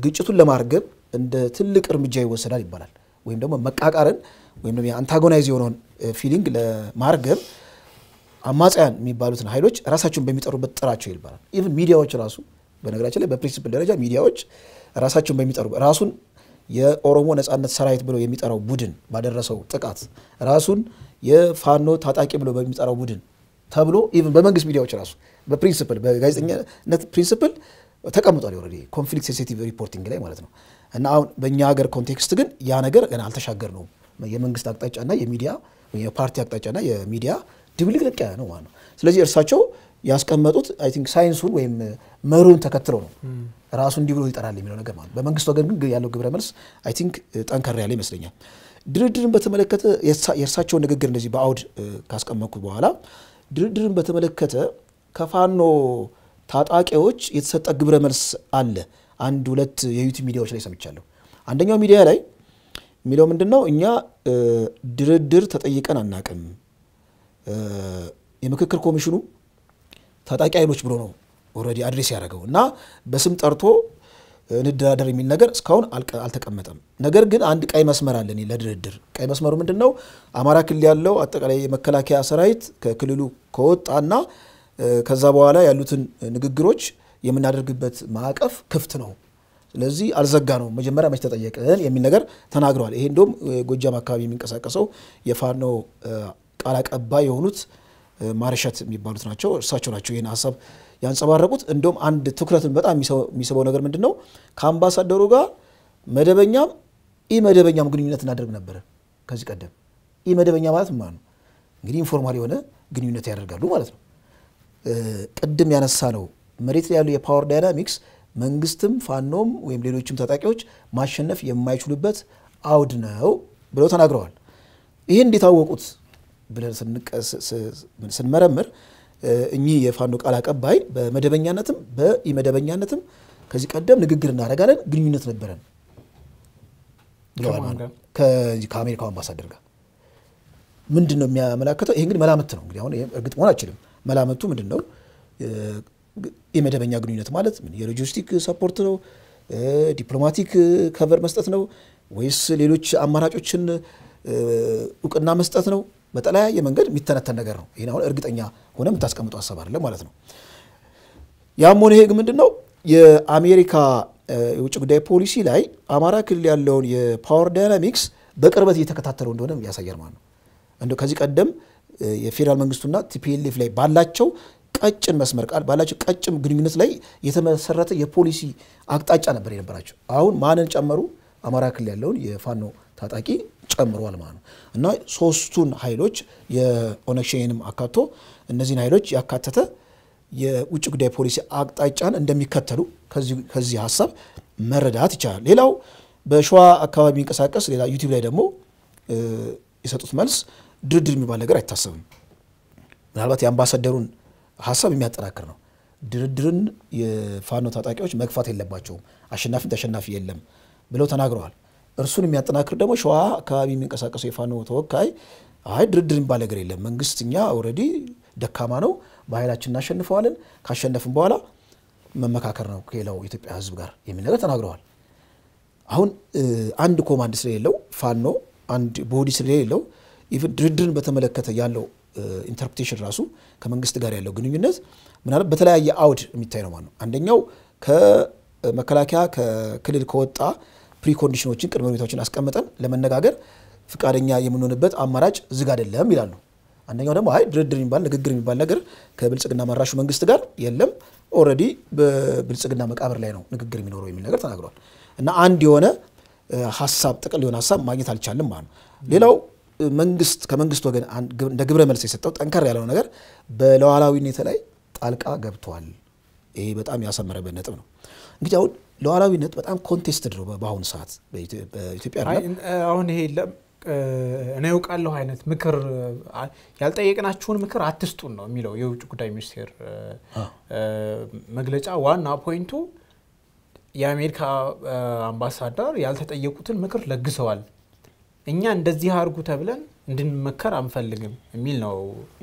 ግጭቱን ለማርገብ እንደ ትልቅ እርምጃ ይወሰዳል ይባላል። ወይም ደግሞ መቃቃርን ወይም ደግሞ የአንታጎናይዝ የሆነውን ፊሊንግ ለማርገብ አማጽያን የሚባሉትን ኃይሎች ራሳቸውን በሚጠሩበት ጥራቸው ይባላል። ኢቨን ሚዲያዎች ራሱ በነገራችን ላይ በፕሪንሲፕል ደረጃ ሚዲያዎች ራሳቸውን በሚጠሩ ራሱን የኦሮሞ ነጻነት ሰራዊት ብሎ የሚጠራው ቡድን ባደረሰው ጥቃት ራሱን የፋኖ ታጣቂ ብሎ በሚጠራው ቡድን ተብሎ ኢቭን በመንግስት ሚዲያዎች ራሱ በፕሪንስፕል በጋዜጠኛነት ፕሪንስፕል ተቀምጧል። ኦልሬዲ ኮንፍሊክት ሴንሲቲቭ ሪፖርቲንግ ላይ ማለት ነው። እና አሁን በእኛ ሀገር ኮንቴክስት ግን ያ ነገር ገና አልተሻገር ነው። የመንግስት አቅጣጫና የሚዲያ የፓርቲ አቅጣጫና የሚዲያ ድብልቅልቅ ያለ ነው ማለት ነው። ስለዚህ እርሳቸው ያስቀመጡት አይ ቲንክ ሳይንሱን ወይም መሩን ተከትሎ ነው ራሱ እንዲህ ብሎ ይጠራል የሚለው ነገር ማለት በመንግስት ወገን ግን ያለው ግብረ መልስ አይ ቲንክ ጠንከር ያለ ይመስለኛል። ድርድርን በተመለከተ የእርሳቸውን ንግግር እንደዚህ በአውድ ካስቀመጥኩ በኋላ ድርድርን በተመለከተ ከፋኖ ታጣቂዎች የተሰጠ ግብረ መልስ አለ። አንድ ሁለት የዩቲዩብ ሚዲያዎች ላይ ሰምቻለሁ። አንደኛው ሚዲያ ላይ የሚለው ምንድን ነው? እኛ ድርድር ተጠይቀን አናቅም። የምክክር ኮሚሽኑ ታጣቂ ኃይሎች ብሎ ነው ኦልሬዲ አድሬስ ያደረገው እና በስም ጠርቶ እንደራደር የሚል ነገር እስካሁን አልተቀመጠም። ነገር ግን አንድ ቀይ መስመር አለን ለድርድር። ቀይ መስመሩ ምንድን ነው? አማራ ክልል ያለው አጠቃላይ የመከላከያ ሰራዊት ከክልሉ ከወጣና ከዛ በኋላ ያሉትን ንግግሮች የምናደርግበት ማዕቀፍ ክፍት ነው። ስለዚህ አልዘጋ ነው መጀመሪያ መች ተጠየቀን የሚል ነገር ተናግረዋል። ይሄ እንደውም ጎጃም አካባቢ የሚንቀሳቀሰው የፋኖ ቃል አቀባይ የሆኑት ማረሸት የሚባሉት ናቸው። እርሳቸው ናቸው ይህን ሀሳብ ያንጸባረቁት። እንደውም አንድ ትኩረትን በጣም የሚስበው ነገር ምንድን ነው? ከአምባሳደሩ ጋር መደበኛም ኢ መደበኛም ግንኙነት እናደርግ ነበረ ከዚህ ቀደም። ኢመደበኛ ማለት ማለት ነው እንግዲህ ኢንፎርማል የሆነ ግንኙነት ያደርጋሉ ማለት ነው። ቅድም ያነሳ ነው መሬት ላይ ያሉ የፓወር ዳይናሚክስ መንግስትም ፋኖም ወይም ሌሎችም ታጣቂዎች ማሸነፍ የማይችሉበት አውድ ነው ብለው ተናግረዋል። ይህን እንዴት አወቁት? ብለን ስንመረምር እኚህ የፋኖ ቃል አቀባይ በመደበኛነትም በኢመደበኛነትም ከዚህ ቀደም ንግግር እናደርጋለን፣ ግንኙነት ነበረን ብለዋል ከአሜሪካው አምባሳደር ጋር። ምንድን ነው የሚያመላክተው? ይሄ እንግዲህ መላምት ነው። እንግዲህ አሁን እርግጥ መሆን አይችልም። መላምቱ ምንድን ነው? የመደበኛ ግንኙነት ማለት የሎጂስቲክ ሰፖርት ነው፣ ዲፕሎማቲክ ከቨር መስጠት ነው ወይስ ሌሎች አማራጮችን እውቅና መስጠት ነው? በተለያየ መንገድ የሚተነተን ነገር ነው። ይህን አሁን እርግጠኛ ሆነ የምታስቀምጠው ሀሳብ አለ ማለት ነው። ያም ሆነ ይሄ ምንድን ነው የአሜሪካ የውጭ ጉዳይ ፖሊሲ ላይ አማራ ክልል ያለውን የፓወር ዳይናሚክስ በቅርበት እየተከታተለው እንደሆነ ያሳያል ማለት ነው። እንደው ከዚህ ቀደም የፌዴራል መንግስቱና ቲፒኤልኤፍ ላይ ባላቸው ቀጭን መስመር ቃል ባላቸው ቀጭን ግንኙነት ላይ የተመሰረተ የፖሊሲ አቅጣጫ ነበር የነበራቸው። አሁን ማንን ጨመሩ? አማራ ክልል ያለውን የፋኖ ታጣቂ ጨምሯል ማለት ነው እና ሶስቱን ኃይሎች የኦነግ ሸኔንም አካቶ እነዚህን ኃይሎች ያካተተ የውጭ ጉዳይ ፖሊሲ አቅጣጫን እንደሚከተሉ ከዚህ ሀሳብ መረዳት ይቻላል። ሌላው በሸዋ አካባቢ የሚንቀሳቀስ ሌላ ዩቲዩብ ላይ ደግሞ የሰጡት መልስ ድርድር የሚባል ነገር አይታሰብም። ምናልባት የአምባሳደሩን ሀሳብ የሚያጠናክር ነው። ድርድርን የፋኖ ታጣቂዎች መግፋት የለባቸውም፣ አሸናፊም ተሸናፊ የለም ብለው ተናግረዋል። እርሱን የሚያጠናክር ደግሞ ሸዋ አካባቢ የሚንቀሳቀሰው የፋኖ ተወካይ አይ ድርድር የሚባል ነገር የለም፣ መንግስት እኛ ኦልሬዲ ደካማ ነው፣ በኃይላችን እናሸንፈዋለን፣ ካሸነፍን በኋላ መመካከር ነው ከሌላው የኢትዮጵያ ህዝብ ጋር የሚል ነገር ተናግረዋል። አሁን አንድ ኮማንድ ስለሌለው ፋኖ አንድ ቦዲ ስለሌለው ድርድርን በተመለከተ ያለው ኢንተርፕሬቴሽን ራሱ ከመንግስት ጋር ያለው ግንኙነት ምናልባት በተለያየ አውድ የሚታይ ነው ማለት ነው። አንደኛው ከመከላከያ ከክልል ከወጣ ፕሪኮንዲሽኖችን ቅድመ ሁኔታዎችን አስቀምጠን ለመነጋገር ፍቃደኛ የምንሆንበት አማራጭ ዝግ አይደለም ይላሉ። አንደኛው ደግሞ አይ ድርድር የሚባል ንግግር የሚባል ነገር ከብልጽግና መራሹ መንግስት ጋር የለም፣ ኦልሬዲ በብልጽግና መቃብር ላይ ነው ንግግር የሚኖረው የሚል ነገር ተናግሯል። እና አንድ የሆነ ሀሳብ ጥቅል የሆነ ሀሳብ ማግኘት አልቻልም ማለት ነው። ሌላው መንግስት ከመንግስት ወገን እንደ ግብረ መልስ የሰጠው ጠንከር ያለው ነገር በሉዓላዊነት ላይ ጣልቃ ገብቷል። ይሄ በጣም ያሰመረበት ነጥብ ነው። እንግዲህ አሁን ሉዓላዊነት በጣም ኮንቴስትድ ነው በአሁኑ ሰዓት በኢትዮጵያ አሁን ይሄ እኔ እውቃለሁ አይነት ምክር ያልጠየቅናችሁን ምክር አትስጡን ነው የሚለው የውጭ ጉዳይ ሚኒስቴር መግለጫ ዋና ፖይንቱ የአሜሪካ አምባሳደር ያልተጠየቁትን ምክር ለግሰዋል። እኛ እንደዚህ አድርጉ ተብለን እንድንመከር አንፈልግም የሚል ነው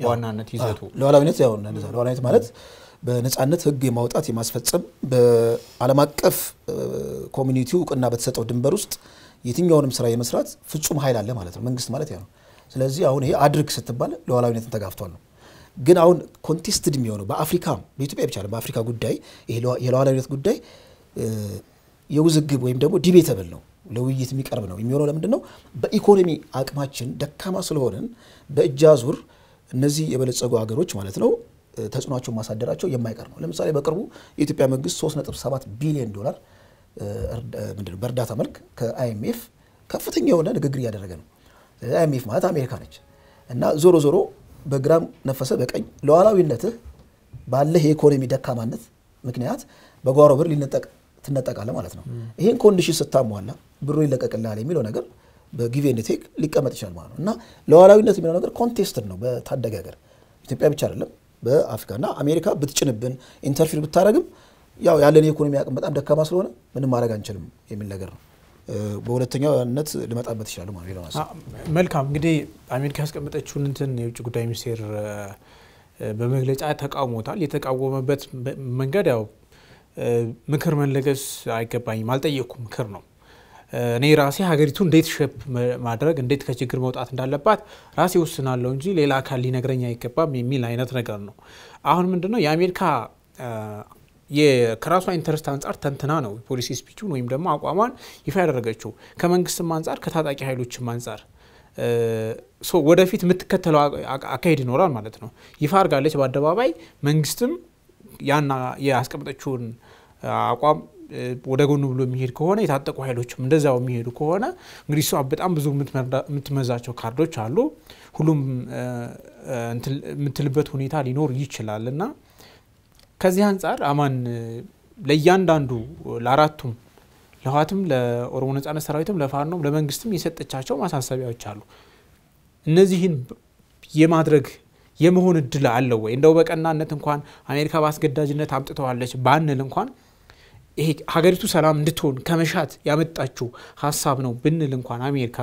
ዋናነት ይዘቱ። ሉዓላዊነት ማለት በነፃነት ህግ የማውጣት የማስፈጸም በዓለም አቀፍ ኮሚኒቲው እውቅና በተሰጠው ድንበር ውስጥ የትኛውንም ስራ የመስራት ፍጹም ኃይል አለ ማለት ነው። መንግስት ማለት ያ ነው። ስለዚህ አሁን ይሄ አድርግ ስትባል ሉዓላዊነትን ተጋፍቷል ነው። ግን አሁን ኮንቴስትድ የሚሆነው በአፍሪካ በኢትዮጵያ ብቻ በአፍሪካ ጉዳይ የሉዓላዊነት ጉዳይ የውዝግብ ወይም ደግሞ ዲቤተብል ነው ለውይይት የሚቀርብ ነው የሚሆነው ለምንድን ነው? በኢኮኖሚ አቅማችን ደካማ ስለሆንን በእጅ አዙር እነዚህ የበለጸጉ ሀገሮች ማለት ነው ተጽዕኖቸውን ማሳደራቸው የማይቀር ነው። ለምሳሌ በቅርቡ የኢትዮጵያ መንግስት 3.7 ቢሊዮን ዶላር በእርዳታ መልክ ከአይኤምኤፍ ከፍተኛ የሆነ ንግግር እያደረገ ነው። አይኤምኤፍ ማለት አሜሪካ ነች እና ዞሮ ዞሮ በግራም ነፈሰ በቀኝ ለዋላዊነትህ ባለህ የኢኮኖሚ ደካማነት ምክንያት በጓሮ ብር ሊነጠቅ ትነጠቃለህ ማለት ነው። ይህን ኮንዲሽን ስታሟላ ብሩ ይለቀቅልሃል የሚለው ነገር በጊቭ ኤንድ ቴክ ሊቀመጥ ይችላል ማለት ነው እና ለዋላዊነት የሚለው ነገር ኮንቴስትድ ነው በታደገ ሀገር ኢትዮጵያ ብቻ አይደለም በአፍሪካ አሜሪካ ብትጭንብን ኢንተርፊር ብታደረግም ያው ያለን የኢኮኖሚ አቅም በጣም ደካማ ስለሆነ ምንም ማድረግ አንችልም የሚል ነገር ነው። በሁለተኛነት ልመጣበት ይችላሉ ማለት መልካም እንግዲህ አሜሪካ ያስቀመጠችውን እንትን የውጭ ጉዳይ ሚኒስቴር በመግለጫ ተቃውሞታል። የተቃወመበት መንገድ ያው ምክር መለገስ አይገባኝም አልጠየቅኩም ምክር ነው እኔ ራሴ ሀገሪቱ እንዴት ሼፕ ማድረግ እንዴት ከችግር መውጣት እንዳለባት ራሴ ወስናለሁ እንጂ ሌላ አካል ሊነግረኝ አይገባም የሚል አይነት ነገር ነው። አሁን ምንድነው የአሜሪካ ከራሷ ኢንተረስት አንጻር ተንትና ነው ፖሊሲ ስፒቹን ወይም ደግሞ አቋሟን ይፋ ያደረገችው ከመንግስትም አንጻር ከታጣቂ ኃይሎችም አንጻር ወደፊት የምትከተለው አካሄድ ይኖራል ማለት ነው። ይፋ አድርጋለች በአደባባይ መንግስትም ያና የአስቀምጠችውን አቋም ወደ ጎኑ ብሎ የሚሄድ ከሆነ የታጠቁ ኃይሎችም እንደዚያው የሚሄዱ ከሆነ እንግዲህ እሷ በጣም ብዙ የምትመዛቸው ካርዶች አሉ። ሁሉም የምትልበት ሁኔታ ሊኖር ይችላል እና ከዚህ አንጻር አማን ለእያንዳንዱ ለአራቱም ለህዋትም ለኦሮሞ ነጻነት ሰራዊትም ለፋኖም ለመንግስትም የሰጠቻቸው ማሳሰቢያዎች አሉ። እነዚህን የማድረግ የመሆን እድል አለው ወይ? እንደው በቀናነት እንኳን አሜሪካ በአስገዳጅነት አምጥተዋለች ባንል እንኳን ይሄ ሀገሪቱ ሰላም እንድትሆን ከመሻት ያመጣችው ሀሳብ ነው ብንል እንኳን አሜሪካ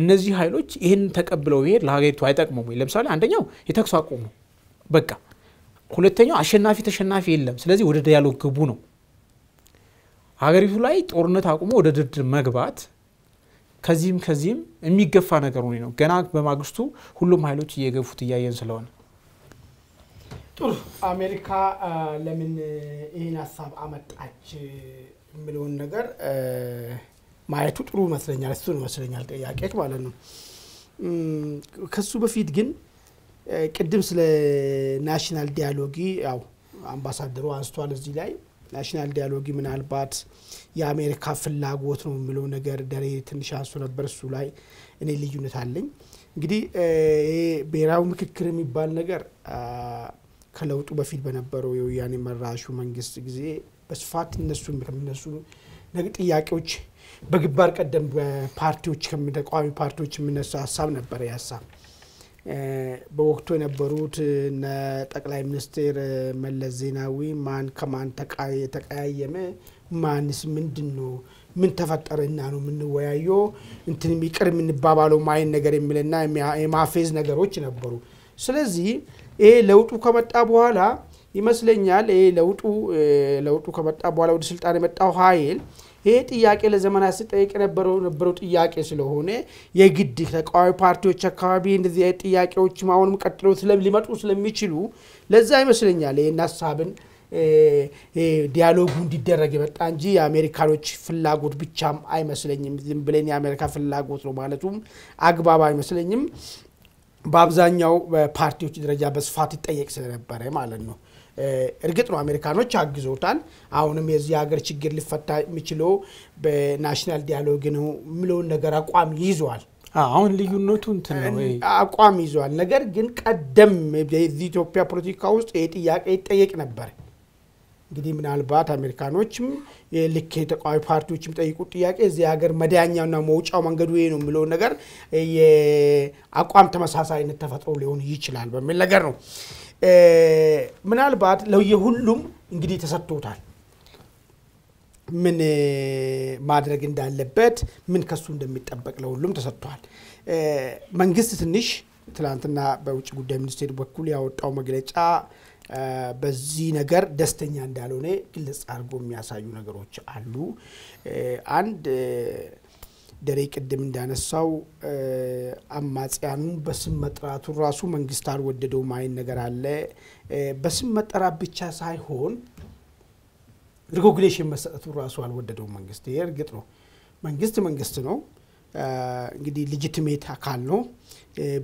እነዚህ ኃይሎች ይህን ተቀብለው ብሄድ ለሀገሪቱ አይጠቅሙም ወይ? ለምሳሌ አንደኛው የተኩስ አቁም በቃ ሁለተኛው አሸናፊ ተሸናፊ የለም፣ ስለዚህ ወደ ዲያሎግ ግቡ ነው። ሀገሪቱ ላይ ጦርነት አቁሞ ወደ ድርድር መግባት ከዚህም ከዚህም የሚገፋ ነገር ሆኔ ነው። ገና በማግስቱ ሁሉም ኃይሎች እየገፉት እያየን ስለሆነ ጥሩ አሜሪካ ለምን ይህን ሀሳብ አመጣች የሚለውን ነገር ማየቱ ጥሩ ይመስለኛል። እሱ ይመስለኛል ጥያቄች ማለት ነው። ከሱ በፊት ግን ቅድም ስለ ናሽናል ዲያሎጊ ያው አምባሳደሩ አንስቷል። እዚህ ላይ ናሽናል ዲያሎጊ ምናልባት የአሜሪካ ፍላጎት ነው የሚለው ነገር ደሬ ትንሽ አንሱ ነበር። እሱ ላይ እኔ ልዩነት አለኝ። እንግዲህ ብሔራዊ ምክክር የሚባል ነገር ከለውጡ በፊት በነበረው የወያኔ መራሹ መንግስት ጊዜ በስፋት እነሱ ከሚነሱ ጥያቄዎች በግንባር ቀደም በፓርቲዎች ተቃዋሚ ፓርቲዎች የሚነሳ ሀሳብ ነበረ። ያሳብ በወቅቱ የነበሩት እነ ጠቅላይ ሚኒስትር መለስ ዜናዊ ማን ከማን ተቀያየመ፣ ማንስ ምንድን ነው ምን ተፈጠረና ነው የምንወያየው እንትን ይቅር የምንባባለው ማይን ነገር የሚልና የማፌዝ ነገሮች ነበሩ። ስለዚህ ይሄ ለውጡ ከመጣ በኋላ ይመስለኛል ይሄ ለውጡ ለውጡ ከመጣ በኋላ ወደ ስልጣን የመጣው ኃይል ይሄ ጥያቄ ለዘመናት ሲጠየቅ የነበረው ጥያቄ ስለሆነ የግድ ተቃዋሚ ፓርቲዎች አካባቢ እንደዚህ አይነት ጥያቄዎች አሁንም ቀጥለው ሊመጡ ስለሚችሉ ለዛ ይመስለኛል ይህን ሀሳብን ዲያሎጉ እንዲደረግ የመጣ እንጂ የአሜሪካኖች ፍላጎት ብቻም አይመስለኝም። ዝም ብለን የአሜሪካ ፍላጎት ነው ማለቱም አግባብ አይመስለኝም። በአብዛኛው በፓርቲዎች ደረጃ በስፋት ይጠየቅ ስለነበረ ማለት ነው። እርግጥ ነው አሜሪካኖች አግዞታል። አሁንም የዚህ ሀገር ችግር ሊፈታ የሚችለው በናሽናል ዲያሎግ ነው የሚለውን ነገር አቋም ይዟል። አሁን ልዩነቱ እንትን ነው አቋም ይዟል። ነገር ግን ቀደም ኢትዮጵያ ፖለቲካ ውስጥ ይህ ጥያቄ ይጠየቅ ነበር። እንግዲህ ምናልባት አሜሪካኖችም ልክ የተቃዋሚ ፓርቲዎችም ጠይቁ ጥያቄ እዚህ ሀገር መዳኛውና መውጫው መንገዱ ይሄ ነው የሚለውን ነገር የአቋም ተመሳሳይነት ተፈጥሮ ሊሆን ይችላል በሚል ነገር ነው። ምናልባት ለየሁሉም እንግዲህ ተሰጥቶታል። ምን ማድረግ እንዳለበት ምን ከሱ እንደሚጠበቅ ለሁሉም ተሰጥቷል። መንግስት ትንሽ ትላንትና በውጭ ጉዳይ ሚኒስቴር በኩል ያወጣው መግለጫ በዚህ ነገር ደስተኛ እንዳልሆነ ግልጽ አድርጎ የሚያሳዩ ነገሮች አሉ። አንድ ደሬ ቅድም እንዳነሳው አማጽያኑ በስም መጥራቱ ራሱ መንግስት አልወደደውም ማይን ነገር አለ። በስም መጠራት ብቻ ሳይሆን ሪኮግኔሽን መሰጠቱ ራሱ አልወደደውም መንግስት። ይሄ እርግጥ ነው። መንግስት መንግስት ነው። እንግዲህ ልጅትሜት አካል ነው።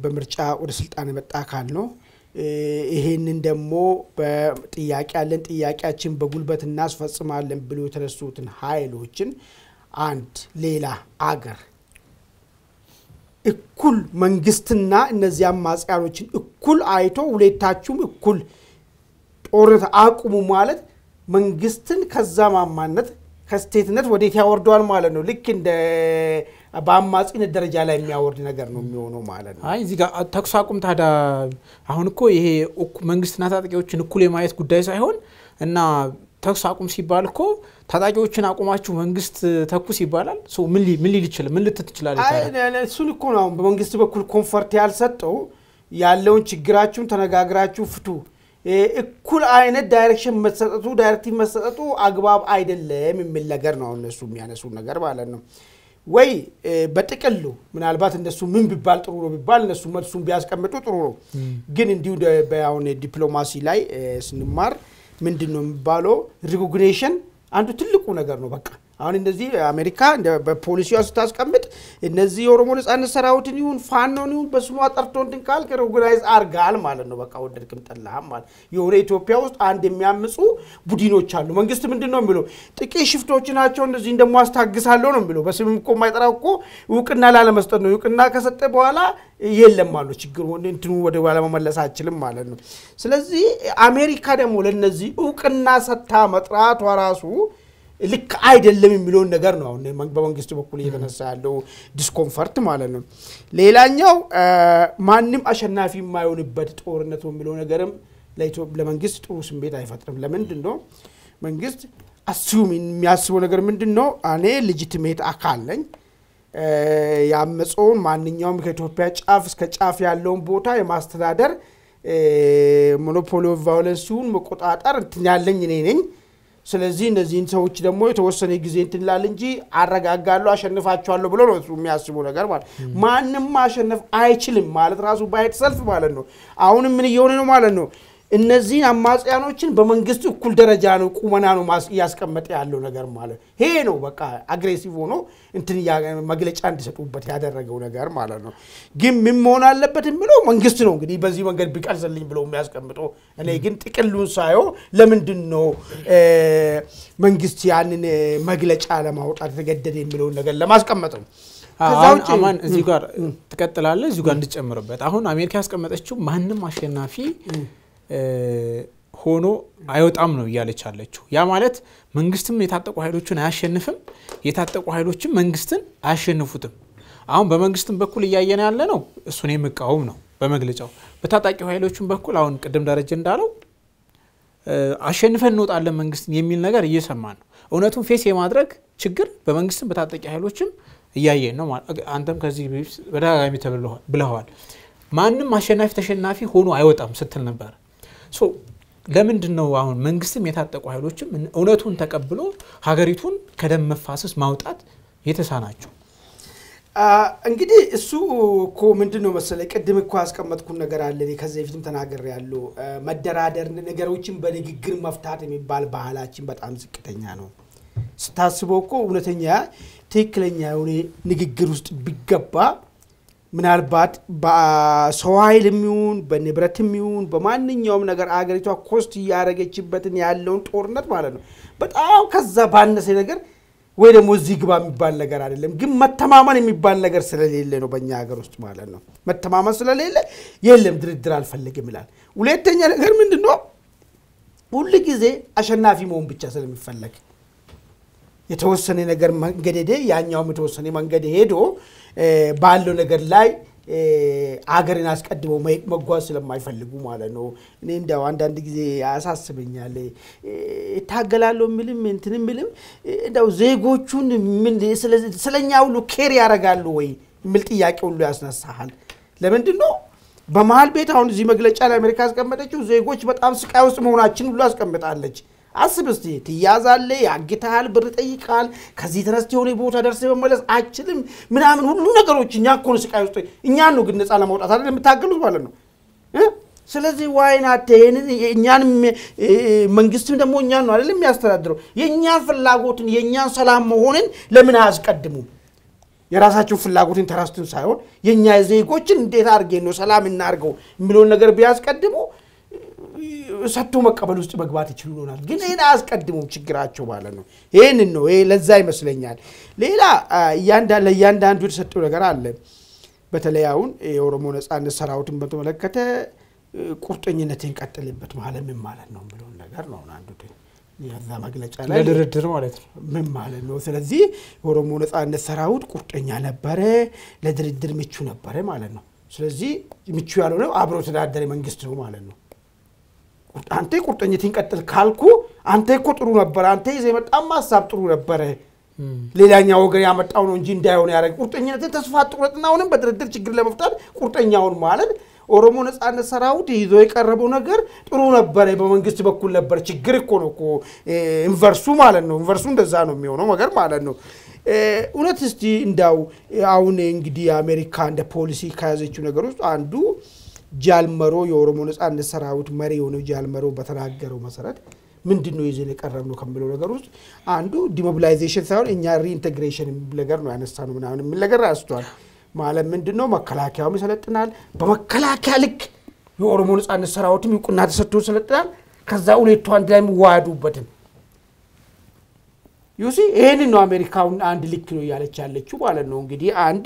በምርጫ ወደ ስልጣን የመጣ አካል ነው። ይሄንን ደግሞ ጥያቄ ያለን ጥያቄያችን በጉልበት እናስፈጽማለን ብሎ የተነሱትን ኃይሎችን አንድ ሌላ አገር እኩል መንግስትና እነዚያ አማጽያኖችን እኩል አይቶ ሁለታችሁም እኩል ጦርነት አቁሙ ማለት መንግስትን ከዛ ማማነት ከስቴትነት ወዴት ያወርደዋል ማለት ነው ልክ እንደ በአማጺነት ደረጃ ላይ የሚያወርድ ነገር ነው የሚሆነው ማለት ነው። አይ እዚህ ተኩስ አቁም ታዲያ አሁን እኮ ይሄ መንግስትና ታጣቂዎችን እኩል የማየት ጉዳይ ሳይሆን እና ተኩስ አቁም ሲባል እኮ ታጣቂዎችን አቁማችሁ መንግስት ተኩስ ይባላል። ምን ሊል ይችላል? ምን ልትት ትችላለህ? እሱን እኮ ነው አሁን በመንግስት በኩል ኮንፈርት ያልሰጠው ያለውን ችግራችሁን ተነጋግራችሁ ፍቱ እኩል አይነት ዳይሬክሽን መሰጠቱ ዳይሬክቲቭ መሰጠቱ አግባብ አይደለም የሚል ነገር ነው እነሱ የሚያነሱ ነገር ማለት ነው። ወይ በጥቅሉ ምናልባት እነሱ ምን ቢባል ጥሩ ነው ቢባል እነሱ መልሱን ቢያስቀምጡ ጥሩ ነው። ግን እንዲሁ በሁን ዲፕሎማሲ ላይ ስንማር ምንድን ነው የሚባለው ሪኮግኔሽን አንዱ ትልቁ ነገር ነው በቃ አሁን እንደዚህ አሜሪካ በፖሊሲዋ ስታስቀምጥ እነዚህ የኦሮሞ ነጻነት ሰራዊትን ይሁን ፋኖን ይሁን በስሟ ጠርቶ እንትን ካልክ ኦርጋናይዝ አርጋል ማለት ነው። በቃ ወደድክም ጠላህም ማለት የሆነ ኢትዮጵያ ውስጥ አንድ የሚያምፁ ቡድኖች አሉ። መንግስት ምንድን ነው የሚለው? ጥቂት ሽፍቶች ናቸው እንደዚህ እንደሞ አስታግሳለሁ ነው የሚለው። በስምም እኮ የማይጠራው እኮ እውቅና ላለመስጠት ነው። እውቅና ከሰጠ በኋላ የለም አሉ። ችግር እንትኑ ወደ ኋላ መመለስ አይችልም ማለት ነው። ስለዚህ አሜሪካ ደግሞ ለነዚህ እውቅና ሰጥታ መጥራቷ ራሱ ልክ አይደለም የሚለውን ነገር ነው አሁን በመንግስት በኩል እየተነሳ ያለው ዲስኮንፈርት ማለት ነው። ሌላኛው ማንም አሸናፊ የማይሆንበት ጦርነት የሚለው ነገርም ለመንግስት ጥሩ ስሜት አይፈጥርም። ለምንድን ነው መንግስት አስዩም የሚያስበው ነገር ምንድን ነው? እኔ ልጅትሜት አካል ነኝ ያመፀውን ማንኛውም ከኢትዮጵያ ጫፍ እስከ ጫፍ ያለውን ቦታ የማስተዳደር ሞኖፖሊ ኦፍ መቆጣጠር እንትን ያለኝ እኔ ነኝ ስለዚህ እነዚህን ሰዎች ደግሞ የተወሰነ ጊዜ እንትንላል እንጂ አረጋጋለሁ፣ አሸንፋቸዋለሁ ብሎ ነው የሚያስቡ ነገር ማለት ማንም ማሸነፍ አይችልም ማለት ራሱ ባይት ሰልፍ ማለት ነው። አሁንም ምን እየሆነ ነው ማለት ነው እነዚህን አማጽያኖችን በመንግስት እኩል ደረጃ ነው ቁመና ነው እያስቀመጠ ያለው ነገር ማለት ይሄ ነው። በቃ አግሬሲቭ ሆኖ እንትን መግለጫ እንዲሰጡበት ያደረገው ነገር ማለት ነው። ግን ምን መሆን አለበት የሚለው መንግስት ነው እንግዲህ በዚህ መንገድ ቢቀርጽልኝ ብሎ የሚያስቀምጠው። እኔ ግን ጥቅሉን ሳየው ለምንድን ነው መንግስት ያንን መግለጫ ለማውጣት የተገደደ የሚለውን ነገር ለማስቀመጥ ነው። አማን እዚሁ ጋር ትቀጥላለህ፣ እዚሁ ጋር እንድጨምርበት አሁን አሜሪካ ያስቀመጠችው ማንም አሸናፊ ሆኖ አይወጣም ነው እያለች አለችው። ያ ማለት መንግስትም የታጠቁ ኃይሎችን አያሸንፍም፣ የታጠቁ ኃይሎችም መንግስትን አያሸንፉትም። አሁን በመንግስትም በኩል እያየን ያለ ነው እሱን የምቃወም ነው በመግለጫው። በታጣቂ ኃይሎችም በኩል አሁን ቅድም ደረጀ እንዳለው አሸንፈን እንወጣለን መንግስትን የሚል ነገር እየሰማን ነው። እውነቱን ፌስ የማድረግ ችግር በመንግስትም በታጣቂ ኃይሎችም እያየን ነው። አንተም ከዚህ በተደጋጋሚ ብለዋል። ማንም አሸናፊ ተሸናፊ ሆኖ አይወጣም ስትል ነበር። ለምንድን ነው አሁን መንግስትም የታጠቁ ኃይሎችም እውነቱን ተቀብሎ ሀገሪቱን ከደም መፋሰስ ማውጣት የተሳናቸው? እንግዲህ እሱ እኮ ምንድን ነው መሰለኝ ቅድም እኮ ያስቀመጥኩን ነገር አለ። ከዚህ በፊትም ተናገር ያለው መደራደር፣ ነገሮችን በንግግር መፍታት የሚባል ባህላችን በጣም ዝቅተኛ ነው። ስታስበው እኮ እውነተኛ ትክክለኛ የሆነ ንግግር ውስጥ ቢገባ ምናልባት በሰው ኃይል የሚሆን በንብረት የሚሆን በማንኛውም ነገር አገሪቷ ኮስት እያደረገችበትን ያለውን ጦርነት ማለት ነው በጣም ከዛ ባነሰ ነገር ወይ ደግሞ እዚህ ግባ የሚባል ነገር አይደለም። ግን መተማመን የሚባል ነገር ስለሌለ ነው በእኛ ሀገር ውስጥ ማለት ነው። መተማመን ስለሌለ የለም ድርድር አልፈልግም ይላል። ሁለተኛ ነገር ምንድን ነው? ሁል ጊዜ አሸናፊ መሆን ብቻ ስለሚፈለግ የተወሰነ ነገር መንገድ ሄደ፣ ያኛውም የተወሰነ መንገድ ሄዶ ባለው ነገር ላይ አገርን አስቀድመው መጓዝ ስለማይፈልጉ ማለት ነው። እኔ እንዲያው አንዳንድ ጊዜ ያሳስበኛል። እታገላለሁ የሚልም እንትን ምልም እንዲያው ዜጎቹን ስለኛ ሁሉ ኬር ያደርጋሉ ወይ የሚል ጥያቄ ሁሉ ያስነሳሃል። ለምንድን ነው በመሀል ቤት አሁን እዚህ መግለጫ ላይ አሜሪካ ያስቀመጠችው ዜጎች በጣም ስቃይ ውስጥ መሆናችን ሁሉ አስቀምጣለች። አስብ ስ ትያዛለ፣ ያግታል፣ ብር ጠይቃል። ከዚህ ተነስተ የሆነ ቦታ ደርሰ መመለስ አችልም ምናምን ሁሉ ነገሮች እኛ እኮ ነው ስቃይ ውስጥ እኛ ነው ግን ነፃ ለማውጣት አይደል የምታገሉት ማለት ነው። ስለዚህ ዋይናቴ እኛንም መንግስትም ደግሞ እኛን ነው አይደል የሚያስተዳድረው። የእኛን ፍላጎትን የእኛን ሰላም መሆንን ለምን አያስቀድሙም? የራሳቸው ፍላጎትን ተረስትን ሳይሆን የእኛ ዜጎችን እንዴት አድርጌ ነው ሰላም እናርገው የሚለውን ነገር ቢያስቀድሙ ሰጥቶ መቀበል ውስጥ መግባት ይችሉ ይሆናል። ግን ይህን አያስቀድሙም ችግራቸው ማለት ነው። ይህንን ነው ይሄ ለዛ ይመስለኛል። ሌላ ለእያንዳንዱ የተሰጠው ነገር አለ። በተለይ አሁን የኦሮሞ ነጻነት ሰራዊትን በተመለከተ ቁርጠኝነትን ቀጥልበት ማለት ምን ማለት ነው ብሎን ነገር ነው አንዱ ያዛ መግለጫ ላይ ለድርድር ማለት ነው ምን ማለት ነው? ስለዚህ የኦሮሞ ነጻነት ሰራዊት ቁርጠኛ ነበረ፣ ለድርድር ምቹ ነበረ ማለት ነው። ስለዚህ ምቹ ያልሆነው አብሮ የተዳደረ መንግስት ነው ማለት ነው። አንተ ቁርጠኝት ቀጥል ካልኩ አንተ እኮ ጥሩ ነበረ፣ አንተ ይዘህ የመጣም ሀሳብ ጥሩ ነበረ፣ ሌላኛ ወገን ያመጣው ነው እንጂ እንዳይሆን ያደረግ ቁርጠኝነትን ተስፋ አትቁረጥና አሁንም በድርድር ችግር ለመፍታት ቁርጠኛውን ማለት ኦሮሞ ነጻነት ሰራዊት ይዞ የቀረበው ነገር ጥሩ ነበረ፣ በመንግስት በኩል ነበር። ችግር እኮ ነው እኮ ኢንቨርሱ ማለት ነው። ኢንቨርሱ እንደዛ ነው የሚሆነው ነገር ማለት ነው። እውነት እስቲ እንዳው አሁን እንግዲህ አሜሪካ እንደ ፖሊሲ ከያዘችው ነገር ውስጥ አንዱ ጃልመሮ የኦሮሞ ነጻነት ሰራዊት መሪ የሆነው ጃልመሮ በተናገረው መሰረት ምንድን ነው ይዘን የቀረብ ነው ከምለው ነገር ውስጥ አንዱ ዲሞቢላይዜሽን ሳይሆን እኛ ሪኢንቴግሬሽን ነገር ነው ያነሳ ነው ምናምን የሚል ነገር አንስቷል። ማለት ምንድን ነው መከላከያውም ይሰለጥናል። በመከላከያ ልክ የኦሮሞ ነጻነት ሰራዊትም ይቁና ተሰጥቶ ይሰለጥናል። ከዛ ሁለቱ አንድ ላይ የሚዋሃዱበትን ዩሲ ይህንን ነው አሜሪካውን አንድ ልክ ነው እያለች ያለችው ማለት ነው። እንግዲህ አንድ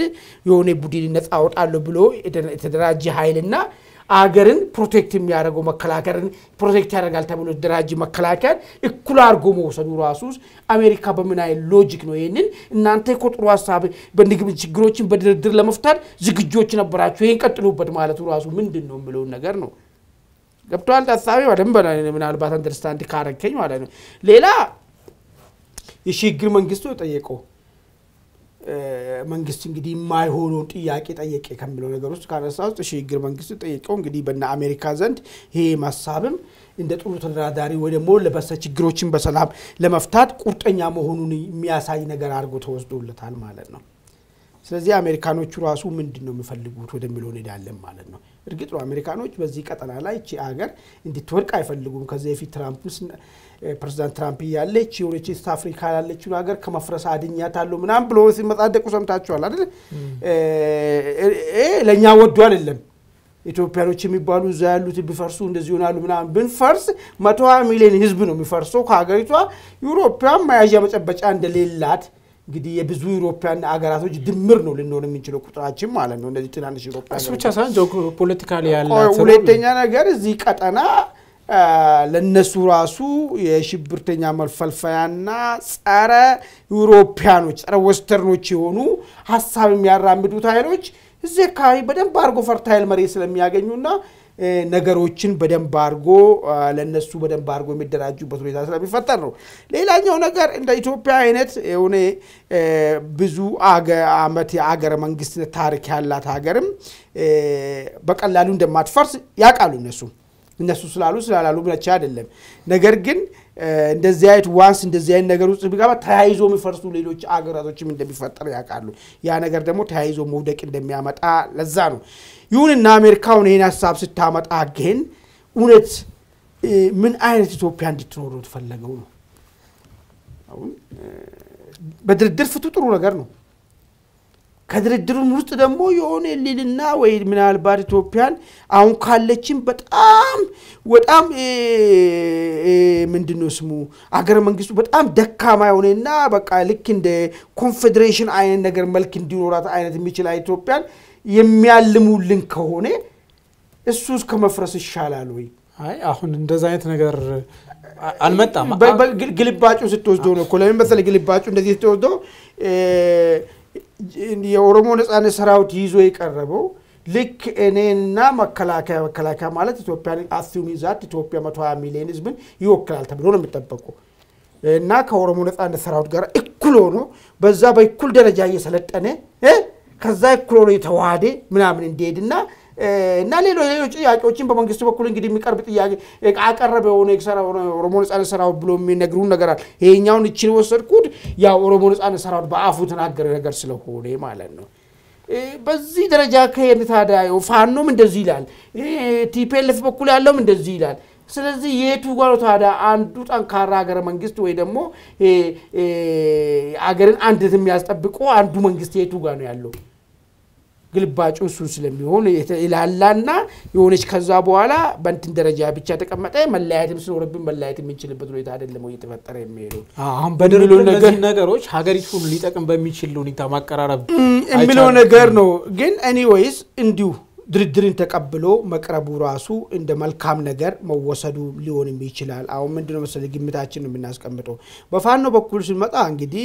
የሆነ ቡድን ነፃ አወጣለሁ ብሎ የተደራጀ ኃይልና አገርን ፕሮቴክት የሚያደርገው መከላከልን ፕሮቴክት ያደርጋል ተብሎ ደራጅ መከላከያን እኩል አድርጎ መውሰዱ ራሱ አሜሪካ በምን አይነት ሎጂክ ነው ይህንን እናንተ እኮ ጥሩ ሀሳብ በንግብ ችግሮችን በድርድር ለመፍታት ዝግጆች ነበራችሁ ይህን ቀጥሉበት ማለቱ ራሱ ምንድን ነው የምለውን ነገር ነው። ገብተዋል። ሀሳቤ በደንብ ምናልባት አንደርስታንድ ካረከኝ ማለት ነው ሌላ የሽግግር መንግስቱ የጠየቀው መንግስት እንግዲህ የማይሆነውን ጥያቄ ጠየቀ ከሚለው ነገር ውስጥ ካነሳ ውስጥ ሽግግር መንግስት ጠየቀው እንግዲህ በነ አሜሪካ ዘንድ ይሄ ማሳብም እንደ ጥሩ ተደራዳሪ ወይ ደግሞ ለበሰ ችግሮችን በሰላም ለመፍታት ቁርጠኛ መሆኑን የሚያሳይ ነገር አድርጎ ተወስዶለታል ማለት ነው። ስለዚህ አሜሪካኖቹ ራሱ ምንድን ነው የሚፈልጉት ወደሚለው እንሄዳለን ማለት ነው። እርግጥ ነው አሜሪካኖች በዚህ ቀጠና ላይ እቺ ሀገር እንድትወድቅ አይፈልጉም። ከዚህ በፊት ትራምፕስ ፕሬዚዳንት ትራምፕ እያለ እቺ የሆነች ኢስት አፍሪካ ያለችውን ሀገር ከመፍረስ አድኛታለሁ ምናምን ብሎ ሲመጻደቁ ሰምታችኋል አይደል? ይሄ ለእኛ ወዱ አይደለም። ኢትዮጵያኖች የሚባሉ እዛ ያሉት ቢፈርሱ እንደዚህ ይሆናሉ ምናምን ብንፈርስ መቶ ሚሊዮን ህዝብ ነው የሚፈርሰው ከሀገሪቷ ዩሮፓ መያዣ መጨበጫ እንደሌላት እንግዲህ የብዙ ኢሮፓያን አገራቶች ድምር ነው ልንሆን የምንችለው ቁጥራችን ማለት ነው። እነዚህ ትናንሽ ኢሮፓ ብቻ ሳይሆን ፖለቲካሊ ያላት። ሁለተኛ ነገር እዚህ ቀጠና ለነሱ ራሱ የሽብርተኛ መልፈልፈያና ጸረ ዩሮፒያኖች ጸረ ወስተርኖች የሆኑ ሀሳብ የሚያራምዱት ኃይሎች እዚህ አካባቢ በደንብ አድርጎ ፈርታይል መሬት ስለሚያገኙና ነገሮችን በደንብ አድርጎ ለእነሱ በደንብ አድርጎ የሚደራጁበት ሁኔታ ስለሚፈጠር ነው። ሌላኛው ነገር እንደ ኢትዮጵያ አይነት የሆነ ብዙ አመት የአገረ መንግስትነት ታሪክ ያላት ሀገርም በቀላሉ እንደማትፈርስ ያውቃሉ እነሱ እነሱ ስላሉ ስላላሉ ብቻ አይደለም ነገር ግን እንደዚህ አይነት ዋንስ እንደዚህ አይነት ነገር ውስጥ ቢገባ ተያይዞ የሚፈርሱ ሌሎች አገራቶችም እንደሚፈጠር ያውቃሉ። ያ ነገር ደግሞ ተያይዞ መውደቅ እንደሚያመጣ ለዛ ነው። ይሁንና አሜሪካውን ይህን ሀሳብ ስታመጣ ግን እውነት ምን አይነት ኢትዮጵያ እንድትኖሩ ትፈለገው ነው? አሁን በድርድር ፍቱ ጥሩ ነገር ነው። ከድርድሩም ውስጥ ደግሞ የሆነ ሊልና ወይ ምናልባት ኢትዮጵያን አሁን ካለችን በጣም በጣም ምንድነው ስሙ አገረ መንግስቱ በጣም ደካማ የሆነና በቃ ልክ እንደ ኮንፌዴሬሽን አይነት ነገር መልክ እንዲኖራት አይነት የሚችል ኢትዮጵያን የሚያልሙልን ከሆነ እሱ እስከ መፍረስ ይሻላል ወይ? አይ አሁን እንደዛ አይነት ነገር አልመጣም። ግልባጩ ስትወስዶ ነው እኮ ለምን መሰለህ ግልባጩ እንደዚህ ስትወስዶ የኦሮሞ ነጻነት ሰራዊት ይዞ የቀረበው ልክ እኔና መከላከያ መከላከያ ማለት ኢትዮጵያን አስዩም ይዛት ኢትዮጵያ መቶ ሚሊዮን ህዝብን ይወክላል ተብሎ ነው የሚጠበቁ እና ከኦሮሞ ነጻነት ሰራዊት ጋር እኩል ሆኖ በዛ በእኩል ደረጃ እየሰለጠነ ከዛ እኩል ሆኖ የተዋሃደ ምናምን እንዲሄድና እና ሌሎች ሌሎች ጥያቄዎችን በመንግስት በኩል እንግዲህ የሚቀርብ ጥያቄ አቀረበ የሆነ ኦሮሞ ነጻነት ሰራዊት ብሎ የሚነግሩን ነገር አለ። ይሄኛውን እችን ወሰድኩት ያው ኦሮሞ ነጻነት ሰራዊት በአፉ ተናገረ ነገር ስለሆነ ማለት ነው። በዚህ ደረጃ ከሄድ ታዲያ ፋኖም እንደዚህ ይላል፣ ቲፒኤልኤፍ በኩል ያለውም እንደዚህ ይላል። ስለዚህ የቱ ጋር ታዲያ አንዱ ጠንካራ ሀገረ መንግስት ወይ ደግሞ አገርን አንድነት የሚያስጠብቁ አንዱ መንግስት የቱ ጋር ነው ያለው? ግልባጩ እሱ ስለሚሆን ይላላና የሆነች ከዛ በኋላ በንትን ደረጃ ብቻ ተቀመጠ። መለያየትም ስኖርብን መለያየት የምንችልበት ሁኔታ አይደለም እየተፈጠረ የሚሄዱ አሁን በድርድር እነዚህ ነገሮች ሀገሪቱን ሊጠቅም በሚችል ሁኔታ ማቀራረብ የሚለው ነገር ነው። ግን ኤኒዌይስ እንዲሁ ድርድርን ተቀብሎ መቅረቡ ራሱ እንደ መልካም ነገር መወሰዱ ሊሆንም ይችላል። አሁን ምንድነው መሰለህ ግምታችን ነው የምናስቀምጠው። በፋኖ በኩል ስንመጣ እንግዲህ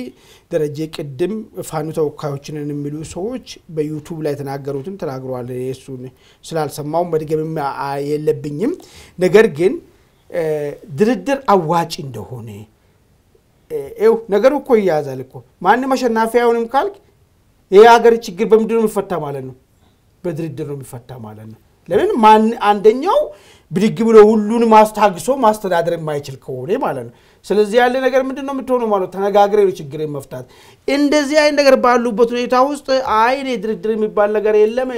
ደረጀ ቅድም ፋኖ ተወካዮችንን የሚሉ ሰዎች በዩቱብ ላይ የተናገሩትን ተናግረዋል። እሱን ስላልሰማው መድገም የለብኝም። ነገር ግን ድርድር አዋጭ እንደሆነ ይኸው ነገሩ እኮ ይያዛል እኮ ማንም አሸናፊ አይሆንም ካልክ ይህ ሀገር ችግር በምንድነው የሚፈታ ማለት ነው በድርድር ነው የሚፈታ ማለት ነው። ለምን ማን አንደኛው ብድግ ብሎ ሁሉን ማስታግሶ ማስተዳደር የማይችል ከሆነ ማለት ነው። ስለዚህ ያለ ነገር ምንድን ነው የምትሆነው ማለት ተነጋግሬ ነው ችግር መፍታት። እንደዚህ አይነት ነገር ባሉበት ሁኔታ ውስጥ አይ እኔ ድርድር የሚባል ነገር የለም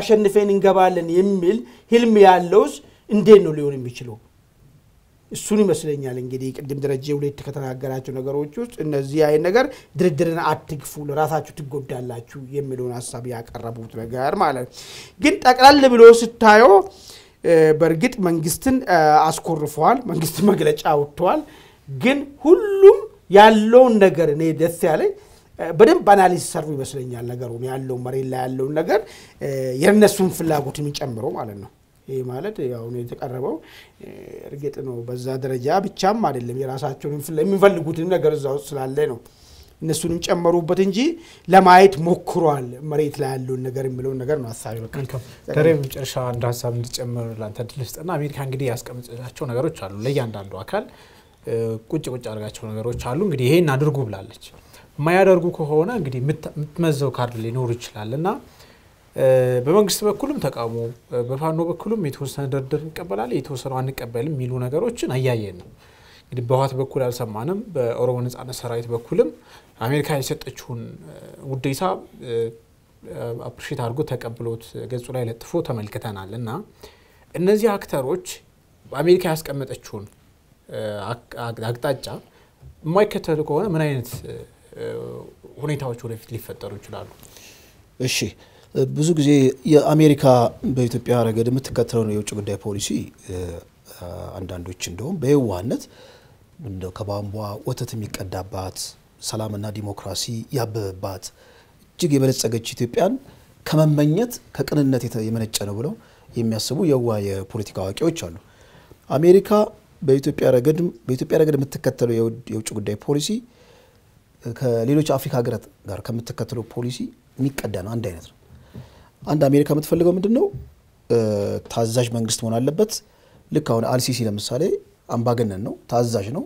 አሸንፌን እንገባለን የሚል ህልም ያለውስ እንዴት ነው ሊሆን የሚችለው? እሱን ይመስለኛል እንግዲህ ቅድም ደረጀ ሁሌት ከተናገራቸው ነገሮች ውስጥ እነዚህ አይን ነገር ድርድርን አትግፉ፣ ለራሳችሁ ትጎዳላችሁ የሚለውን ሀሳብ ያቀረቡት ነገር ማለት ነው። ግን ጠቅላል ብሎ ስታዩ በእርግጥ መንግስትን አስኮርፈዋል፣ መንግስት መግለጫ አውጥተዋል። ግን ሁሉም ያለውን ነገር እኔ ደስ ያለኝ በደንብ አናሊዝ ሰሩ ይመስለኛል ነገሩ ያለው መሬት ላይ ያለውን ነገር የእነሱን ፍላጎት ጨምሮ ማለት ነው ይህ ማለት ያው የተቀረበው እርግጥ ነው በዛ ደረጃ ብቻም አይደለም፣ የራሳቸውን የሚፈልጉትን ነገር እዛ ውስጥ ስላለ ነው እነሱንም ጨመሩበት እንጂ ለማየት ሞክሯል። መሬት ላይ ያለውን ነገር የሚለውን ነገር ነው ሀሳቢ መልካም ገሬ መጨረሻ አንድ ሀሳብ እንድጨምር ላንተ ድል ስጥና አሜሪካ እንግዲህ ያስቀምጥላቸው ነገሮች አሉ ለእያንዳንዱ አካል ቁጭ ቁጭ አድርጋቸው ነገሮች አሉ። እንግዲህ ይሄን አድርጉ ብላለች። የማያደርጉ ከሆነ እንግዲህ የምትመዘው ካርድ ሊኖር ይችላል እና በመንግስት በኩልም ተቃውሞ በፋኖ በኩልም የተወሰነ ድርድር እንቀበላል የተወሰነ አንቀበልም የሚሉ ነገሮችን አያየን ነው። እንግዲህ በህወሓት በኩል አልሰማንም። በኦሮሞ ነጻነት ሰራዊት በኩልም አሜሪካ የሰጠችውን ውዴታ አፕሪሽት አድርጎ ተቀብሎት ገጹ ላይ ለጥፎ ተመልክተናል እና እነዚህ አክተሮች አሜሪካ ያስቀመጠችውን አቅጣጫ የማይከተሉ ከሆነ ምን አይነት ሁኔታዎች ወደፊት ሊፈጠሩ ይችላሉ? እሺ ብዙ ጊዜ የአሜሪካ በኢትዮጵያ ረገድ የምትከተለው የውጭ ጉዳይ ፖሊሲ አንዳንዶች እንደውም በየዋህነት ከባንቧ ወተት የሚቀዳባት ሰላምና ዲሞክራሲ ያበበባት እጅግ የበለጸገች ኢትዮጵያን ከመመኘት ከቅንነት የመነጨ ነው ብለው የሚያስቡ የዋ የፖለቲካ አዋቂዎች አሉ። አሜሪካ በኢትዮጵያ ረገድ በኢትዮጵያ ረገድ የምትከተለው የውጭ ጉዳይ ፖሊሲ ከሌሎች አፍሪካ ሀገራት ጋር ከምትከተለው ፖሊሲ የሚቀዳ ነው፣ አንድ አይነት ነው። አንድ አሜሪካ የምትፈልገው ምንድን ነው? ታዛዥ መንግስት መሆን አለበት። ልክ አሁን አልሲሲ ለምሳሌ አምባገነን ነው፣ ታዛዥ ነው።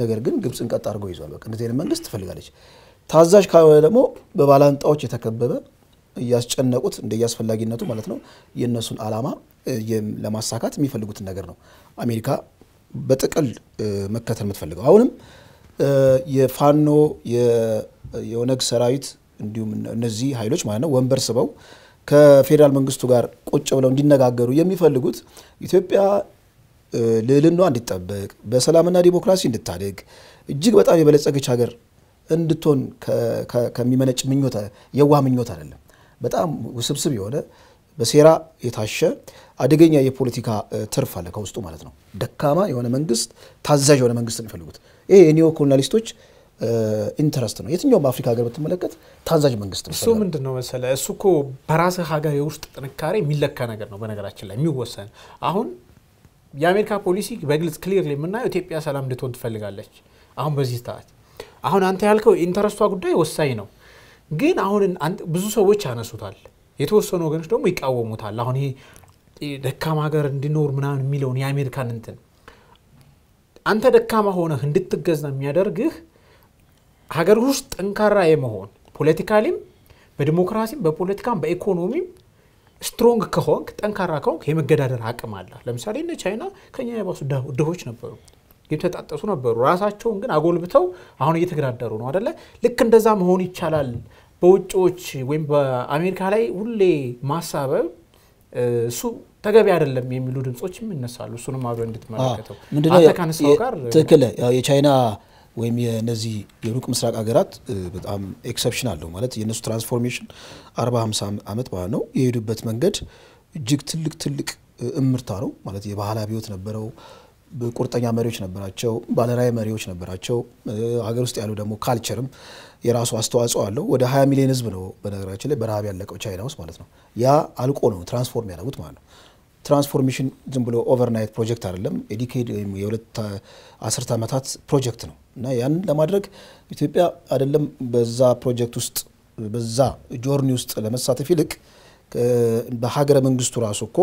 ነገር ግን ግብፅን ቀጥ አድርጎ ይዟል። በቃ እንደዚህ አይነት መንግስት ትፈልጋለች። ታዛዥ ካልሆነ ደግሞ በባላንጣዎች የተከበበ እያስጨነቁት እንደ እያስፈላጊነቱ ማለት ነው የእነሱን አላማ ለማሳካት የሚፈልጉትን ነገር ነው አሜሪካ በጥቅል መከተል የምትፈልገው። አሁንም የፋኖ የኦነግ ሰራዊት እንዲሁም እነዚህ ኃይሎች ማለት ነው ወንበር ስበው ከፌዴራል መንግስቱ ጋር ቁጭ ብለው እንዲነጋገሩ የሚፈልጉት ኢትዮጵያ ልዕልና እንድጠበቅ በሰላምና ዲሞክራሲ እንድታድግ እጅግ በጣም የበለጸገች ሀገር እንድትሆን ከሚመነጭ ምኞት የዋህ ምኞት አይደለም። በጣም ውስብስብ የሆነ በሴራ የታሸ አደገኛ የፖለቲካ ትርፍ አለ ከውስጡ ማለት ነው። ደካማ የሆነ መንግስት፣ ታዛዥ የሆነ መንግስት ነው የሚፈልጉት። ይሄ የኒዮ ኮሎናሊስቶች ኢንትረስት ነው። የትኛውም አፍሪካ ሀገር ብትመለከት ታዛዥ መንግስት ነው። እሱ ምንድን ነው መሰለ፣ እሱ እኮ በራስህ ሀገር የውስጥ ጥንካሬ የሚለካ ነገር ነው። በነገራችን ላይ የሚወሰን አሁን የአሜሪካ ፖሊሲ በግልጽ ክሊር የምናየው ኢትዮጵያ ሰላም እንድትሆን ትፈልጋለች። አሁን በዚህ ሰዓት አሁን አንተ ያልከው ኢንተረስቷ ጉዳይ ወሳኝ ነው፣ ግን አሁን ብዙ ሰዎች ያነሱታል፣ የተወሰኑ ወገኖች ደግሞ ይቃወሙታል። አሁን ይሄ ደካማ ሀገር እንዲኖር ምናምን የሚለውን የአሜሪካን እንትን አንተ ደካማ ሆነህ እንድትገዛ የሚያደርግህ ሀገር ውስጥ ጠንካራ የመሆን ፖለቲካሊም፣ በዲሞክራሲም፣ በፖለቲካም፣ በኢኮኖሚም ስትሮንግ ከሆንክ ጠንካራ ከሆንክ የመገዳደር አቅም አለ። ለምሳሌ እነ ቻይና ከኛ የባሱ ድሆች ነበሩ፣ የተጣጠሱ ነበሩ። ራሳቸውን ግን አጎልብተው አሁን እየተገዳደሩ ነው አደለ? ልክ እንደዛ መሆን ይቻላል። በውጭዎች ወይም በአሜሪካ ላይ ሁሌ ማሳበብ እሱ ተገቢ አይደለም የሚሉ ድምጾችም ይነሳሉ። እሱንም አብረ እንድትመለከተው አተካንስው ጋር ትክክል የቻይና ወይም የነዚህ የሩቅ ምስራቅ ሀገራት በጣም ኤክሰፕሽን አለው ማለት የእነሱ ትራንስፎርሜሽን አርባ ሀምሳ ዓመት ማለት ነው የሄዱበት መንገድ እጅግ ትልቅ ትልቅ እምርታ ነው ማለት የባህል አብዮት ነበረው። ቁርጠኛ መሪዎች ነበራቸው። ባለራዕይ መሪዎች ነበራቸው። ሀገር ውስጥ ያሉ ደግሞ ካልቸርም የራሱ አስተዋጽኦ አለው። ወደ 20 ሚሊዮን ህዝብ ነው በነገራችን ላይ በረሃብ ያለቀው ቻይና ውስጥ ማለት ነው። ያ አልቆ ነው ትራንስፎርም ያደረጉት ማለት ነው። ትራንስፎርሜሽን ዝም ብሎ ኦቨርናይት ፕሮጀክት አይደለም። የዲኬድ ወይም የሁለት አስርት ዓመታት ፕሮጀክት ነው እና ያን ለማድረግ ኢትዮጵያ አይደለም በዛ ፕሮጀክት ውስጥ በዛ ጆርኒ ውስጥ ለመሳተፍ ይልቅ በሀገረ መንግስቱ ራሱ እኮ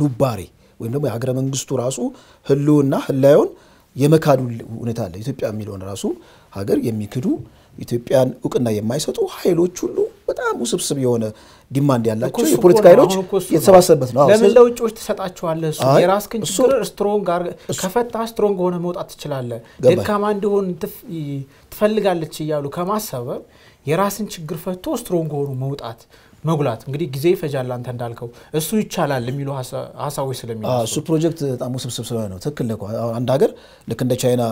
ኑባሬ ወይም ደግሞ የሀገረ መንግስቱ ራሱ ህልውና ህላዩን የመካዱ ሁኔታ አለ። ኢትዮጵያ የሚለውን ራሱ ሀገር የሚክዱ ኢትዮጵያን እውቅና የማይሰጡ ኃይሎች ሁሉ በጣም ውስብስብ የሆነ ዲማንድ ያላቸው የፖለቲካ ኃይሎች የተሰባሰበበት ነው። ለምን ለውጭዎች ትሰጣቸዋለህ? እሱ የራስህን ችግር ስትሮንግ ከፈታ ስትሮንግ ሆነ መውጣት ትችላለህ። ደካማ እንዲሆን ትፈልጋለች እያሉ ከማሰበብ የራስን ችግር ፈቶ ስትሮንግ ሆኑ መውጣት መጉላት እንግዲህ ጊዜ ይፈጃል። አንተ እንዳልከው እሱ ይቻላል የሚሉ ሀሳቦች ስለሚ እሱ ፕሮጀክት በጣም ውስብስብ ስለሆነ ነው። ትክክል። አንድ ሀገር ልክ እንደ ቻይና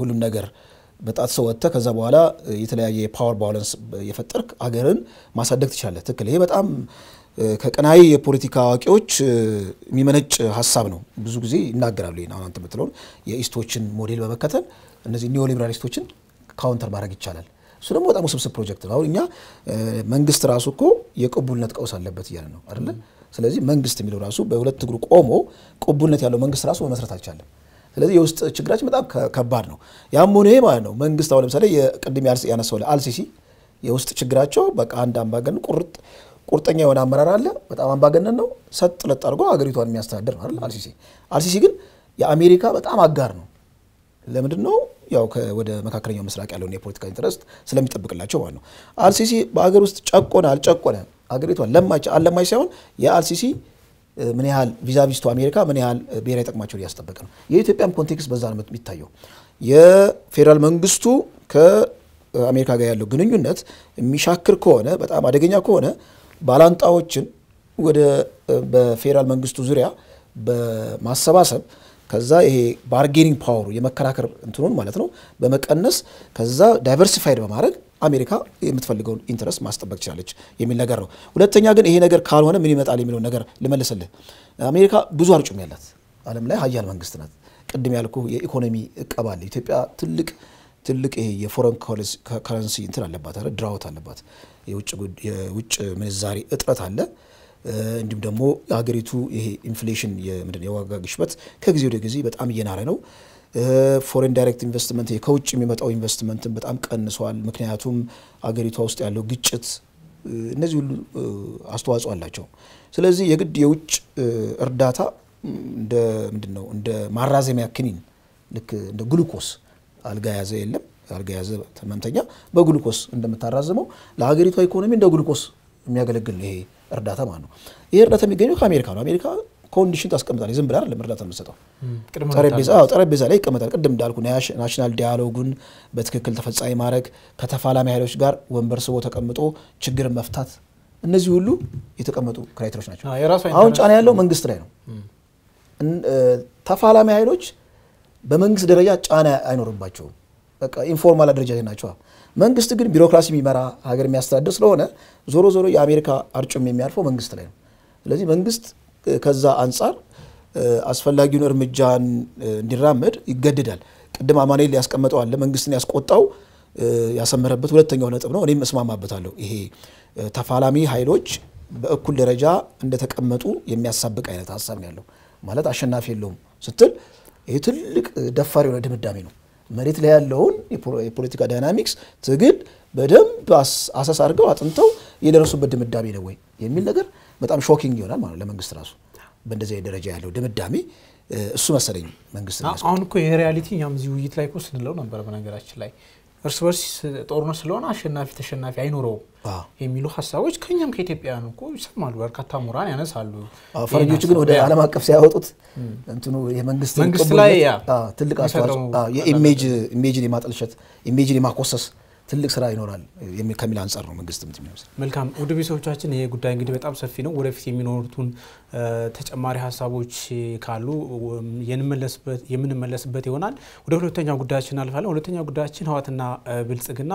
ሁሉም ነገር በጣት ሰው ወጥተህ ከዛ በኋላ የተለያየ የፓወር ባላንስ የፈጠርክ አገርን ማሳደግ ትችላለህ። ትክክል። ይሄ በጣም ከቀናይ የፖለቲካ አዋቂዎች የሚመነጭ ሀሳብ ነው። ብዙ ጊዜ ይናገራሉ። አሁን አንተ የምትለውን የኢስቶችን ሞዴል በመከተል እነዚህ ኒዮሊበራሊስቶችን ካውንተር ማድረግ ይቻላል። እሱ ደግሞ በጣም ውስብስብ ፕሮጀክት ነው። አሁን እኛ መንግስት ራሱ እኮ የቅቡልነት ቀውስ አለበት እያለ ነው አይደለ? ስለዚህ መንግስት የሚለው ራሱ በሁለት እግሩ ቆሞ ቅቡልነት ያለው መንግስት ራሱ መመስረት አልቻለም። ስለዚህ የውስጥ ችግራችን በጣም ከባድ ነው። ያም ሆኖ ማለት ነው መንግስት አሁን ለምሳሌ ቅድም ያነሳው አልሲሲ የውስጥ ችግራቸው በቃ አንድ አምባገነን ቁርጥ ቁርጠኛ የሆነ አመራር አለ። በጣም አምባገነን ነው። ሰጥ ለጥ አድርጎ ሀገሪቷን የሚያስተዳድር ነው አይደል አልሲሲ። አልሲሲ ግን የአሜሪካ በጣም አጋር ነው። ለምንድን ነው ያው ወደ መካከለኛው ምስራቅ ያለውን የፖለቲካ ኢንትረስት ስለሚጠብቅላቸው ማለት ነው። አልሲሲ በሀገር ውስጥ ጨቆነ አልጨቆነ ሀገሪቷን ለማች አለማች ሳይሆን የአልሲሲ ምን ያህል ቪዛቪስቱ አሜሪካ ምን ያህል ብሔራዊ ጥቅማቸውን እያስጠበቀ ነው። የኢትዮጵያም ኮንቴክስት በዛ ነው የሚታየው። የፌዴራል መንግስቱ ከአሜሪካ ጋር ያለው ግንኙነት የሚሻክር ከሆነ በጣም አደገኛ ከሆነ ባላንጣዎችን ወደ በፌዴራል መንግስቱ ዙሪያ በማሰባሰብ ከዛ ይሄ ባርጌኒንግ ፓወሩ የመከራከር እንትኑን ማለት ነው በመቀነስ ከዛ ዳይቨርሲፋይድ በማድረግ አሜሪካ የምትፈልገውን ኢንትረስት ማስጠበቅ ትችላለች የሚል ነገር ነው። ሁለተኛ ግን ይሄ ነገር ካልሆነ ምን ይመጣል የሚለው ነገር ልመልስልህ። አሜሪካ ብዙ አርጩም ያላት ዓለም ላይ ሀያል መንግስት ናት። ቅድም ያልኩ የኢኮኖሚ እቀባለ ኢትዮጵያ ትልቅ ትልቅ ይሄ የፎረን ከረንሲ እንትን አለባት አለ ድራውት አለባት። የውጭ ምንዛሪ እጥረት አለ። እንዲሁም ደግሞ ሀገሪቱ ይሄ ኢንፍሌሽን የዋጋ ግሽበት ከጊዜ ወደ ጊዜ በጣም እየናረ ነው። ፎሬን ዳይሬክት ኢንቨስትመንት ከውጭ የሚመጣው ኢንቨስትመንትን በጣም ቀንሷል። ምክንያቱም አገሪቷ ውስጥ ያለው ግጭት፣ እነዚህ ሁሉ አስተዋጽኦ አላቸው። ስለዚህ የግድ የውጭ እርዳታ እንደ ምንድን ነው እንደ ማራዘሚያ ክኒን ልክ እንደ ግሉኮስ አልጋ ያዘ የለም አልጋ ያዘ ህመምተኛ በግሉኮስ እንደምታራዝመው ለሀገሪቷ ኢኮኖሚ እንደ ግሉኮስ የሚያገለግል ይሄ እርዳታ ማለት ነው። ይሄ እርዳታ የሚገኘው ከአሜሪካ ነው። አሜሪካ ኮንዲሽን ታስቀምጣለህ። ዝም ብለህ አይደለም እርዳታ የምትሰጠው። ጠረጴዛ ላይ ይቀመጣል። ቅድም እንዳልኩ ናሽናል ዲያሎጉን በትክክል ተፈጻሚ ማድረግ፣ ከተፋላሚ ኃይሎች ጋር ወንበር ስቦ ተቀምጦ ችግር መፍታት፣ እነዚህ ሁሉ የተቀመጡ ክራይቴሪያዎች ናቸው። አሁን ጫና ያለው መንግስት ላይ ነው። ተፋላሚ ኃይሎች በመንግስት ደረጃ ጫና አይኖርባቸውም። በቃ ኢንፎርማል አደረጃጀት ናቸው። መንግስት ግን ቢሮክራሲ የሚመራ ሀገር የሚያስተዳድር ስለሆነ ዞሮ ዞሮ የአሜሪካ አርጩም የሚያልፈው መንግስት ላይ ነው። ስለዚህ መንግስት ከዛ አንጻር አስፈላጊውን እርምጃን እንዲራመድ ይገድዳል። ቅድም አማኑኤል ያስቀመጠው አለ መንግስትን ያስቆጣው ያሰመረበት ሁለተኛው ነጥብ ነው። እኔም እስማማበታለሁ። ይሄ ተፋላሚ ኃይሎች በእኩል ደረጃ እንደተቀመጡ የሚያሳብቅ አይነት ሀሳብ ያለው ማለት አሸናፊ የለውም ስትል ይህ ትልቅ ደፋር የሆነ ድምዳሜ ነው። መሬት ላይ ያለውን የፖለቲካ ዳይናሚክስ ትግል በደንብ አሰስ አድርገው አጥንተው የደረሱበት ድምዳሜ ነው ወይ የሚል ነገር በጣም ሾኪንግ ይሆናል ማለት ለመንግስት ራሱ በእንደዚህ ደረጃ ያለው ድምዳሜ እሱ መሰለኝ መንግስት አሁን እኮ ይሄ ሪያሊቲ እኛም እዚህ ውይይት ላይ እኮ ስንለው ነበር በነገራችን ላይ እርስ በርስ ጦርነት ስለሆነ አሸናፊ ተሸናፊ አይኖረውም የሚሉ ሀሳቦች ከኛም ከኢትዮጵያውያን እኮ ይሰማሉ። በርካታ ምሁራን ያነሳሉ። ፈረንጆቹ ግን ወደ ዓለም አቀፍ ሲያወጡት እንትኑ የመንግስት ላይ ትልቅ አስተዋጽኦ የኢሜጅን የማጠልሸት ኢሜጅን የማኮሰስ ትልቅ ስራ ይኖራል ከሚል አንጻር ነው መንግስት ምት የሚወስድ። መልካም ውድ ቤተሰቦቻችን፣ ይሄ ጉዳይ እንግዲህ በጣም ሰፊ ነው። ወደፊት የሚኖሩትን ተጨማሪ ሀሳቦች ካሉ የምንመለስበት ይሆናል። ወደ ሁለተኛው ጉዳያችን እናልፋለን። ሁለተኛው ጉዳያችን ህወሓትና ብልጽግና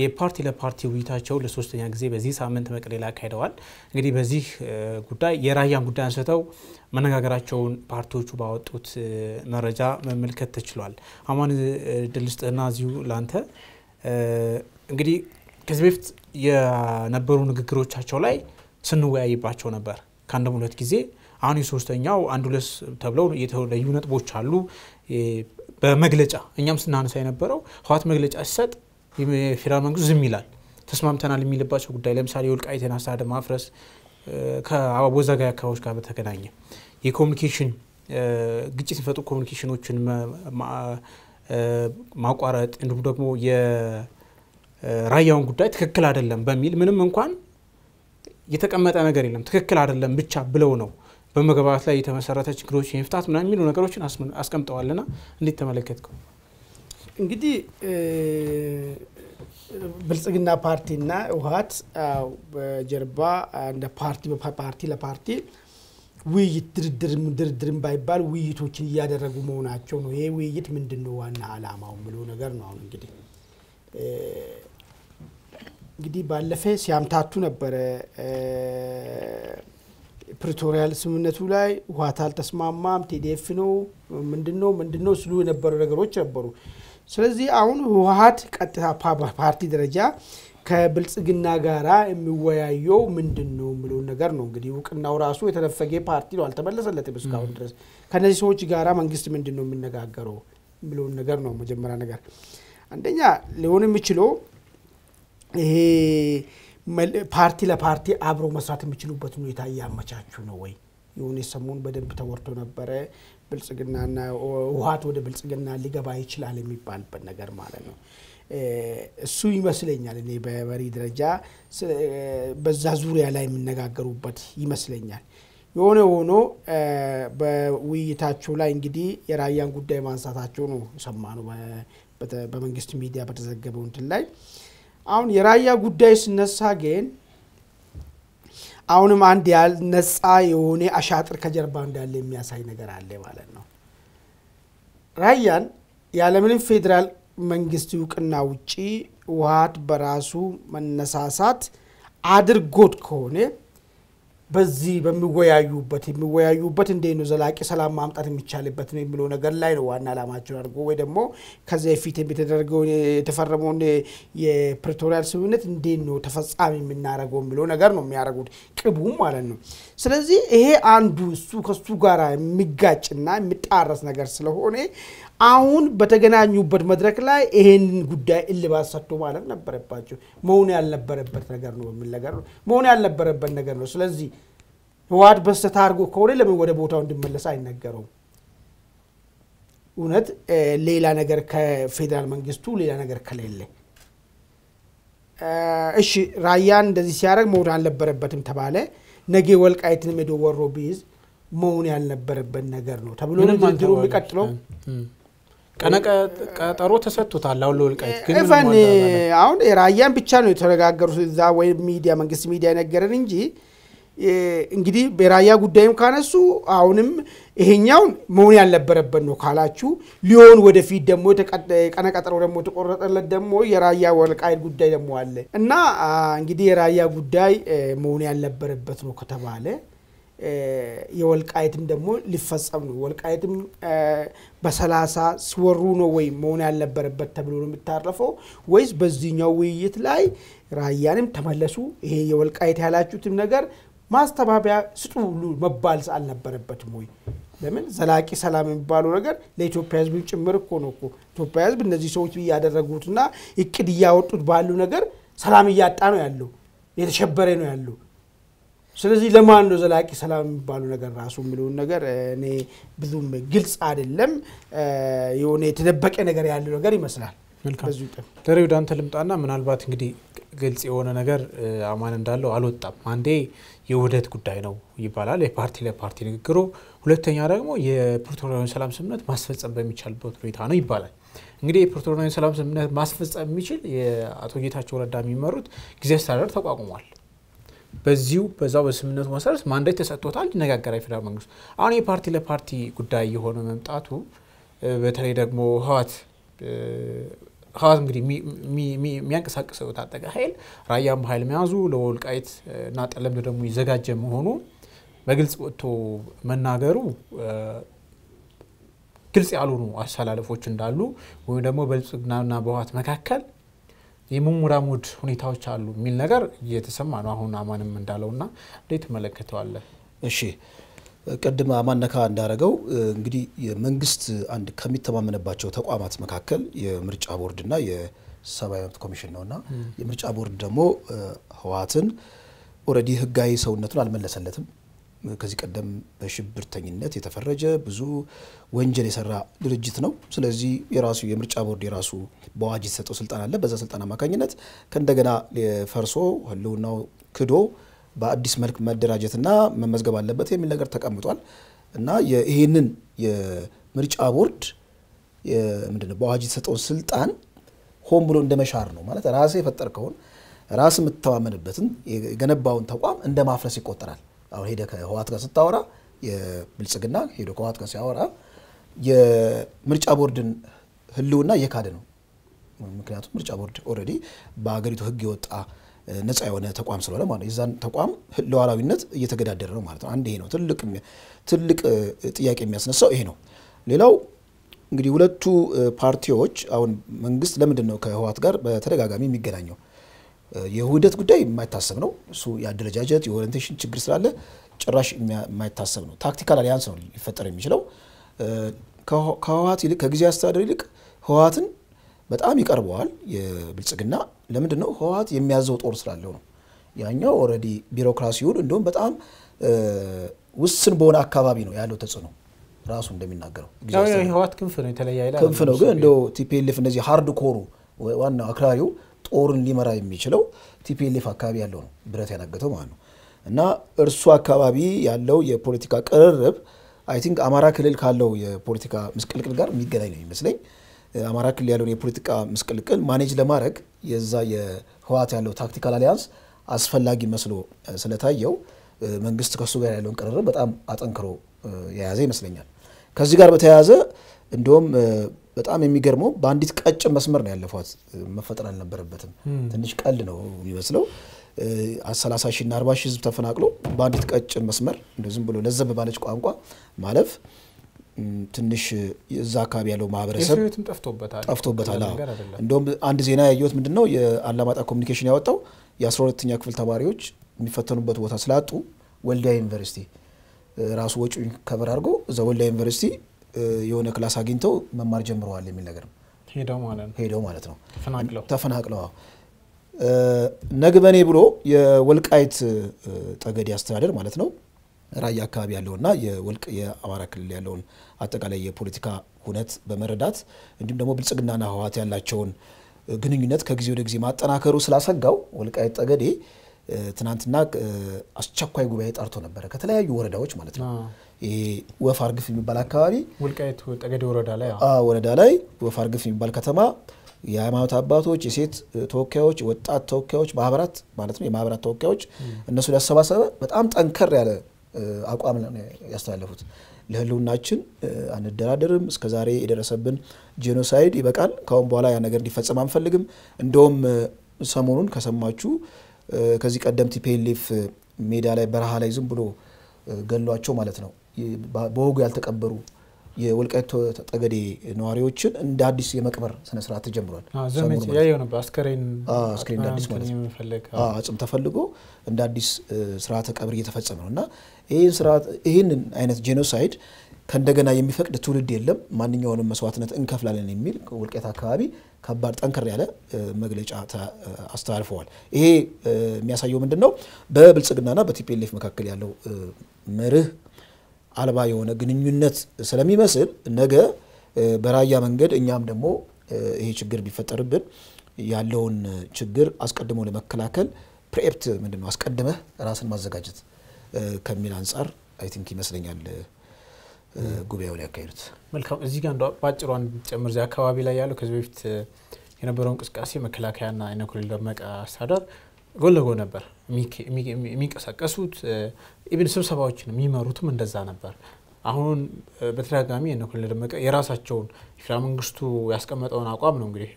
የፓርቲ ለፓርቲ ውይይታቸው ለሶስተኛ ጊዜ በዚህ ሳምንት መቀሌ ላይ አካሂደዋል። እንግዲህ በዚህ ጉዳይ የራያን ጉዳይ አንስተው መነጋገራቸውን ፓርቲዎቹ ባወጡት መረጃ መመልከት ተችሏል። አማን ድልስጥና እዚሁ ላንተ እንግዲህ ከዚህ በፊት የነበሩ ንግግሮቻቸው ላይ ስንወያይባቸው ነበር ከአንድም ሁለት ጊዜ። አሁን የሶስተኛው አንድ ሁለት ተብለው የተለዩ ነጥቦች አሉ። በመግለጫ እኛም ስናነሳ የነበረው ህዋት መግለጫ ሲሰጥ የፌዴራል መንግስት ዝም ይላል። ተስማምተናል የሚልባቸው ጉዳይ ለምሳሌ የወልቃይትን አስተዳደር ማፍረስ ከአወዛጋቢ አካባቢዎች ጋር በተገናኘ የኮሚኒኬሽን ግጭት የሚፈጡ ኮሚኒኬሽኖችን ማቋረጥ እንዲሁም ደግሞ የራያውን ጉዳይ ትክክል አይደለም በሚል ምንም እንኳን የተቀመጠ ነገር የለም ትክክል አይደለም ብቻ ብለው ነው በመግባባት ላይ የተመሰረተ ችግሮች የመፍታት ምና የሚሉ ነገሮችን አስቀምጠዋልና እንዴት ተመለከትከው? እንግዲህ ብልጽግና ፓርቲና ህወሓት በጀርባ እንደ ፓርቲ በፓርቲ ለፓርቲ ውይይት ድርድርም ድርድርም ባይባል ውይይቶችን እያደረጉ መሆናቸው ነው። ይሄ ውይይት ምንድን ነው ዋና አላማው ብሎ ነገር ነው። አሁን እንግዲህ እንግዲህ ባለፈ ሲያምታቱ ነበረ ፕሪቶሪያል ስምምነቱ ላይ ውሀት አልተስማማም፣ ቲዲኤፍ ነው ምንድን ነው ምንድን ነው ስሉ የነበሩ ነገሮች ነበሩ። ስለዚህ አሁን ህወሀት ቀጥታ ፓርቲ ደረጃ ከብልጽግና ጋራ የሚወያየው ምንድን ነው የሚለውን ነገር ነው። እንግዲህ እውቅናው ራሱ የተነፈገ ፓርቲ ነው፣ አልተመለሰለትም እስካሁን ድረስ። ከነዚህ ሰዎች ጋራ መንግስት ምንድን ነው የሚነጋገረው የሚለውን ነገር ነው። መጀመሪያ ነገር አንደኛ ሊሆን የሚችለው ይሄ ፓርቲ ለፓርቲ አብሮ መስራት የሚችሉበት ሁኔታ እያመቻቹ ነው ወይ? የሆነ ሰሞን በደንብ ተወርቶ ነበረ። ብልጽግናና ውሀት ወደ ብልጽግና ሊገባ ይችላል የሚባልበት ነገር ማለት ነው። እሱ ይመስለኛል እኔ በመሪ ደረጃ በዛ ዙሪያ ላይ የሚነጋገሩበት ይመስለኛል። የሆነ ሆኖ በውይይታቸው ላይ እንግዲህ የራያን ጉዳይ ማንሳታቸው ነው የሰማ ነው በመንግስት ሚዲያ በተዘገበው እንትን ላይ አሁን የራያ ጉዳይ ስነሳ ግን አሁንም አንድ ያልነጻ የሆነ አሻጥር ከጀርባ እንዳለ የሚያሳይ ነገር አለ ማለት ነው። ራያን ያለምንም ፌዴራል መንግስት እውቅና ውጪ ውሃት በራሱ መነሳሳት አድርጎት ከሆነ በዚህ በሚወያዩበት የሚወያዩበት እንዴት ነው ዘላቂ ሰላም ማምጣት የሚቻልበት ነው የሚለው ነገር ላይ ነው ዋና ዓላማቸው አድርጎ ወይ ደግሞ ከዚያ በፊት የተደረገውን የተፈረመውን የፕሪቶሪያል ስምምነት እንዴት ነው ተፈጻሚ የምናደርገው የሚለው ነገር ነው የሚያደርጉት ቅቡ ማለት ነው። ስለዚህ ይሄ አንዱ እሱ ከሱ ጋር የሚጋጭና የሚጣረስ ነገር ስለሆነ አሁን በተገናኙበት መድረክ ላይ ይሄንን ጉዳይ እልባት ሰጥቶ ማለት ነበረባቸው። መሆን ያልነበረበት ነገር ነው በሚል ነገር ነው መሆን ያልነበረበት ነገር ነው። ስለዚህ ህወሓት በስተት አድርጎ ከሆነ ለምን ወደ ቦታው እንዲመለስ አይነገረውም? እውነት ሌላ ነገር ከፌዴራል መንግስቱ ሌላ ነገር ከሌለ እሺ፣ ራያን እንደዚህ ሲያደርግ መሆን አልነበረበትም ተባለ። ነገ ወልቃይትንም ሄዶ ወሮ ቢይዝ መሆን ያልነበረበት ነገር ነው ተብሎ ድርድሩ የሚቀጥለው ቀጠሮ ተሰጥቶታል። አሁን ለወልቃይት ግን ኢቨን አሁን ራያን ብቻ ነው የተነጋገሩት እዛ ወይ ሚዲያ መንግስት ሚዲያ የነገረን እንጂ እንግዲህ በራያ ጉዳይም ካነሱ አሁንም ይሄኛውን መሆን ያልነበረበት ነው ካላችሁ ሊሆን ወደፊት ደግሞ ቀነቀጠሮ ደግሞ የተቆረጠለት ደግሞ የራያ ወልቃይት ጉዳይ ደግሞ አለ እና እንግዲህ የራያ ጉዳይ መሆን ያልነበረበት ነው ከተባለ የወልቃይትም ደግሞ ሊፈጸም ነው። ወልቃይትም በሰላሳ ሲወሩ ነው ወይ መሆን ያልነበረበት ተብሎ ነው የሚታረፈው ወይስ በዚህኛው ውይይት ላይ ራያንም ተመለሱ፣ ይሄ የወልቃይት ያላችሁትም ነገር ማስተባበያ ስጡ ሁሉ መባል አልነበረበትም ወይ? ለምን ዘላቂ ሰላም የሚባለው ነገር ለኢትዮጵያ ህዝብን ጭምር እኮ ነው እኮ ኢትዮጵያ ሕዝብ እነዚህ ሰዎች እያደረጉትና እቅድ እያወጡት ባሉ ነገር ሰላም እያጣ ነው ያለው፣ የተሸበረ ነው ያለው። ስለዚህ ለማን ነው ዘላቂ ሰላም የሚባሉ ነገር ራሱ የሚለውን ነገር እኔ ብዙም ግልጽ አይደለም። የሆነ የተደበቀ ነገር ያለው ነገር ይመስላል። ደሬ ወደ አንተ ልምጣና ምናልባት እንግዲህ ግልጽ የሆነ ነገር አማን እንዳለው አልወጣም። አንዴ የውህደት ጉዳይ ነው ይባላል፣ የፓርቲ ለፓርቲ ንግግሩ። ሁለተኛ ደግሞ የፕሪቶሪያውን ሰላም ስምምነት ማስፈጸም በሚቻልበት ሁኔታ ነው ይባላል። እንግዲህ የፕሪቶሪያውን ሰላም ስምምነት ማስፈጸም የሚችል የአቶ ጌታቸው ረዳ የሚመሩት ጊዜ አስተዳደር ተቋቁሟል። በዚሁ በዛው በስምምነቱ መሰረት ማንዳት ተሰጥቶታል፣ ይነጋገራል ፌዴራል መንግስቱ። አሁን የፓርቲ ለፓርቲ ጉዳይ የሆነ መምጣቱ በተለይ ደግሞ ህዋት ህዋት እንግዲህ የሚያንቀሳቅሰው የታጠቀ ኃይል ራያም በኃይል መያዙ ለወልቃይት እና ጠለምት ደግሞ ይዘጋጀ መሆኑ በግልጽ ወጥቶ መናገሩ ግልጽ ያልሆኑ አሰላለፎች እንዳሉ ወይም ደግሞ በብልጽግናና በህዋት መካከል የመሞዳሞድ ሁኔታዎች አሉ የሚል ነገር እየተሰማ ነው። አሁን አማንም እንዳለው ና እንዴት ትመለከተዋለህ? እሺ ቅድም አማነካ እንዳደረገው እንግዲህ የመንግስት አንድ ከሚተማመንባቸው ተቋማት መካከል የምርጫ ቦርድ ና የሰብአዊ መብት ኮሚሽን ና የምርጫ ቦርድ ደግሞ ህወሓትን ኦልሬዲ ህጋዊ ሰውነቱን አልመለሰለትም። ከዚህ ቀደም በሽብርተኝነት የተፈረጀ ብዙ ወንጀል የሰራ ድርጅት ነው። ስለዚህ የራሱ የምርጫ ቦርድ የራሱ በአዋጅ የተሰጠው ስልጣን አለ። በዛ ስልጣን አማካኝነት ከእንደገና ፈርሶ ህልውናው ክዶ በአዲስ መልክ መደራጀትና መመዝገብ አለበት የሚል ነገር ተቀምጧል እና ይህንን የምርጫ ቦርድ ምንድን ነው በአዋጅ የተሰጠውን ስልጣን ሆን ብሎ እንደመሻር ነው ማለት የፈጠር የፈጠርከውን ራስ የምትተማመንበትን የገነባውን ተቋም እንደ ማፍረስ ይቆጠራል። አሁን ሄደ ከህወሓት ጋር ስታወራ የብልጽግና ሄዶ ከህወሓት ጋር ሲያወራ የምርጫ ቦርድን ህልውና እየካደ ነው። ምክንያቱም ምርጫ ቦርድ ኦልሬዲ በሀገሪቱ ህግ የወጣ ነፃ የሆነ ተቋም ስለሆነ ማለት ነው። የዛን ተቋም ሉዓላዊነት እየተገዳደረ ነው ማለት ነው። አንድ ይሄ ነው ትልቅ ትልቅ ጥያቄ የሚያስነሳው ይሄ ነው። ሌላው እንግዲህ ሁለቱ ፓርቲዎች አሁን መንግስት ለምንድን ነው ከህወሓት ጋር በተደጋጋሚ የሚገናኘው? የውህደት ጉዳይ የማይታሰብ ነው። እሱ የአደረጃጀት የኦሪንቴሽን ችግር ስላለ ጭራሽ የማይታሰብ ነው። ታክቲካል አሊያንስ ነው ሊፈጠር የሚችለው ከህወሀት ይልቅ ከጊዜ አስተዳደር ይልቅ ህወሀትን በጣም ይቀርበዋል የብልጽግና። ለምንድን ነው ህወሀት የሚያዘው ጦር ስላለው ነው። ያኛው ኦልሬዲ ቢሮክራሲውን እንዲሁም በጣም ውስን በሆነ አካባቢ ነው ያለው ተጽዕኖ ራሱ እንደሚናገረው ህወሀት ክንፍ ነው የተለየ ክንፍ ነው። ግን እንደው ቲፒኤልኤፍ እነዚህ ሀርድ ኮሩ ዋናው አክራሪው ጦርን ሊመራ የሚችለው ቲፒኤልኤፍ አካባቢ ያለው ነው፣ ብረት ያናገተው ማለት ነው። እና እርሱ አካባቢ ያለው የፖለቲካ ቅርርብ አይ ቲንክ አማራ ክልል ካለው የፖለቲካ ምስቅልቅል ጋር የሚገናኝ ነው የሚመስለኝ። አማራ ክልል ያለውን የፖለቲካ ምስቅልቅል ማኔጅ ለማድረግ የዛ የህወሓት ያለው ታክቲካል አሊያንስ አስፈላጊ መስሎ ስለታየው መንግስት ከሱ ጋር ያለውን ቅርርብ በጣም አጠንክሮ የያዘ ይመስለኛል። ከዚህ ጋር በተያያዘ እንዲሁም በጣም የሚገርመው በአንዲት ቀጭን መስመር ነው ያለፏት። መፈጠር አልነበረበትም። ትንሽ ቀልድ ነው የሚመስለው። ሰላሳ ሺና አርባ ሺህ ህዝብ ተፈናቅሎ በአንዲት ቀጭን መስመር እንደ ዝም ብሎ ለዘብ ባለች ቋንቋ ማለፍ ትንሽ እዛ አካባቢ ያለው ማህበረሰብ ጠፍቶበታል። እንደውም አንድ ዜና ያየሁት ምንድን ነው የአላማጣ ኮሚኒኬሽን ያወጣው የ12ኛ ክፍል ተማሪዎች የሚፈተኑበት ቦታ ስላጡ ወልዲያ ዩኒቨርሲቲ ራሱ ወጪ ከበር አድርጎ እዛ ወልዲያ ዩኒቨርሲቲ የሆነ ክላስ አግኝተው መማር ጀምረዋል የሚል ነገር ሄደው ማለት ነው። ተፈናቅለው ነግበኔ ብሎ የወልቃይት ጠገዴ አስተዳደር ማለት ነው ራያ አካባቢ ያለውና የወልቅ የአማራ ክልል ያለውን አጠቃላይ የፖለቲካ ሁነት በመረዳት እንዲሁም ደግሞ ብልጽግናና ህወሀት ያላቸውን ግንኙነት ከጊዜ ወደ ጊዜ ማጠናከሩ ስላሰጋው ወልቃይት ጠገዴ ትናንትና አስቸኳይ ጉባኤ ጠርቶ ነበረ ከተለያዩ ወረዳዎች ማለት ነው። ወፍ አርግፍ የሚባል አካባቢ ጠገዴ ወረዳ ላይ ወረዳ ላይ ወፍ አርግፍ የሚባል ከተማ የሃይማኖት አባቶች፣ የሴት ተወካዮች፣ ወጣት ተወካዮች ማህበራት ማለት ነው የማህበራት ተወካዮች እነሱ ሊያሰባሰበ በጣም ጠንከር ያለ አቋም ያስተላለፉት ለህልውናችን አንደራደርም፣ እስከዛሬ የደረሰብን ጄኖሳይድ ይበቃል፣ ካሁን በኋላ ያ ነገር እንዲፈጸም አንፈልግም። እንደውም ሰሞኑን ከሰማችሁ ከዚህ ቀደም ቲፔሌፍ ሜዳ ላይ በረሃ ላይ ዝም ብሎ ገሏቸው ማለት ነው በወጉ ያልተቀበሩ የወልቃይት ጠገዴ ነዋሪዎችን እንደ አዲስ የመቅበር ስነስርዓት ተጀምሯል። አስክሬን አዲስ ማለት ነው አጽም ተፈልጎ እንደ አዲስ ስርዓተ ቀብር እየተፈጸመ ነው እና ይህንን አይነት ጄኖሳይድ ከእንደገና የሚፈቅድ ትውልድ የለም፣ ማንኛውንም መስዋዕትነት እንከፍላለን የሚል ወልቃይት አካባቢ ከባድ ጠንከር ያለ መግለጫ አስተላልፈዋል። ይሄ የሚያሳየው ምንድን ነው? በብልጽግናና በቲፒኤልኤፍ መካከል ያለው መርህ አልባ የሆነ ግንኙነት ስለሚመስል ነገ በራያ መንገድ እኛም ደግሞ ይሄ ችግር ቢፈጠርብን ያለውን ችግር አስቀድሞ ለመከላከል ፕሬፕት ምንድን ነው አስቀድመህ ራስን ማዘጋጀት ከሚል አንጻር አይ ቲንክ ይመስለኛል ጉባኤውን ያካሄዱት። መልካም። እዚህ ጋር እንደ በአጭሩ አንድ ጨምር እዚህ አካባቢ ላይ ያለው ከዚህ በፊት የነበረው እንቅስቃሴ መከላከያና አይነ ኮሎኔል ደመቀ አስተዳደር ጎን ለጎን ነበር። የሚንቀሳቀሱት ኢብን ስብሰባዎችን የሚመሩትም እንደዛ ነበር። አሁን በተደጋጋሚ እነ ደመቀ የራሳቸውን የፌዴራል መንግስቱ ያስቀመጠውን አቋም ነው እንግዲህ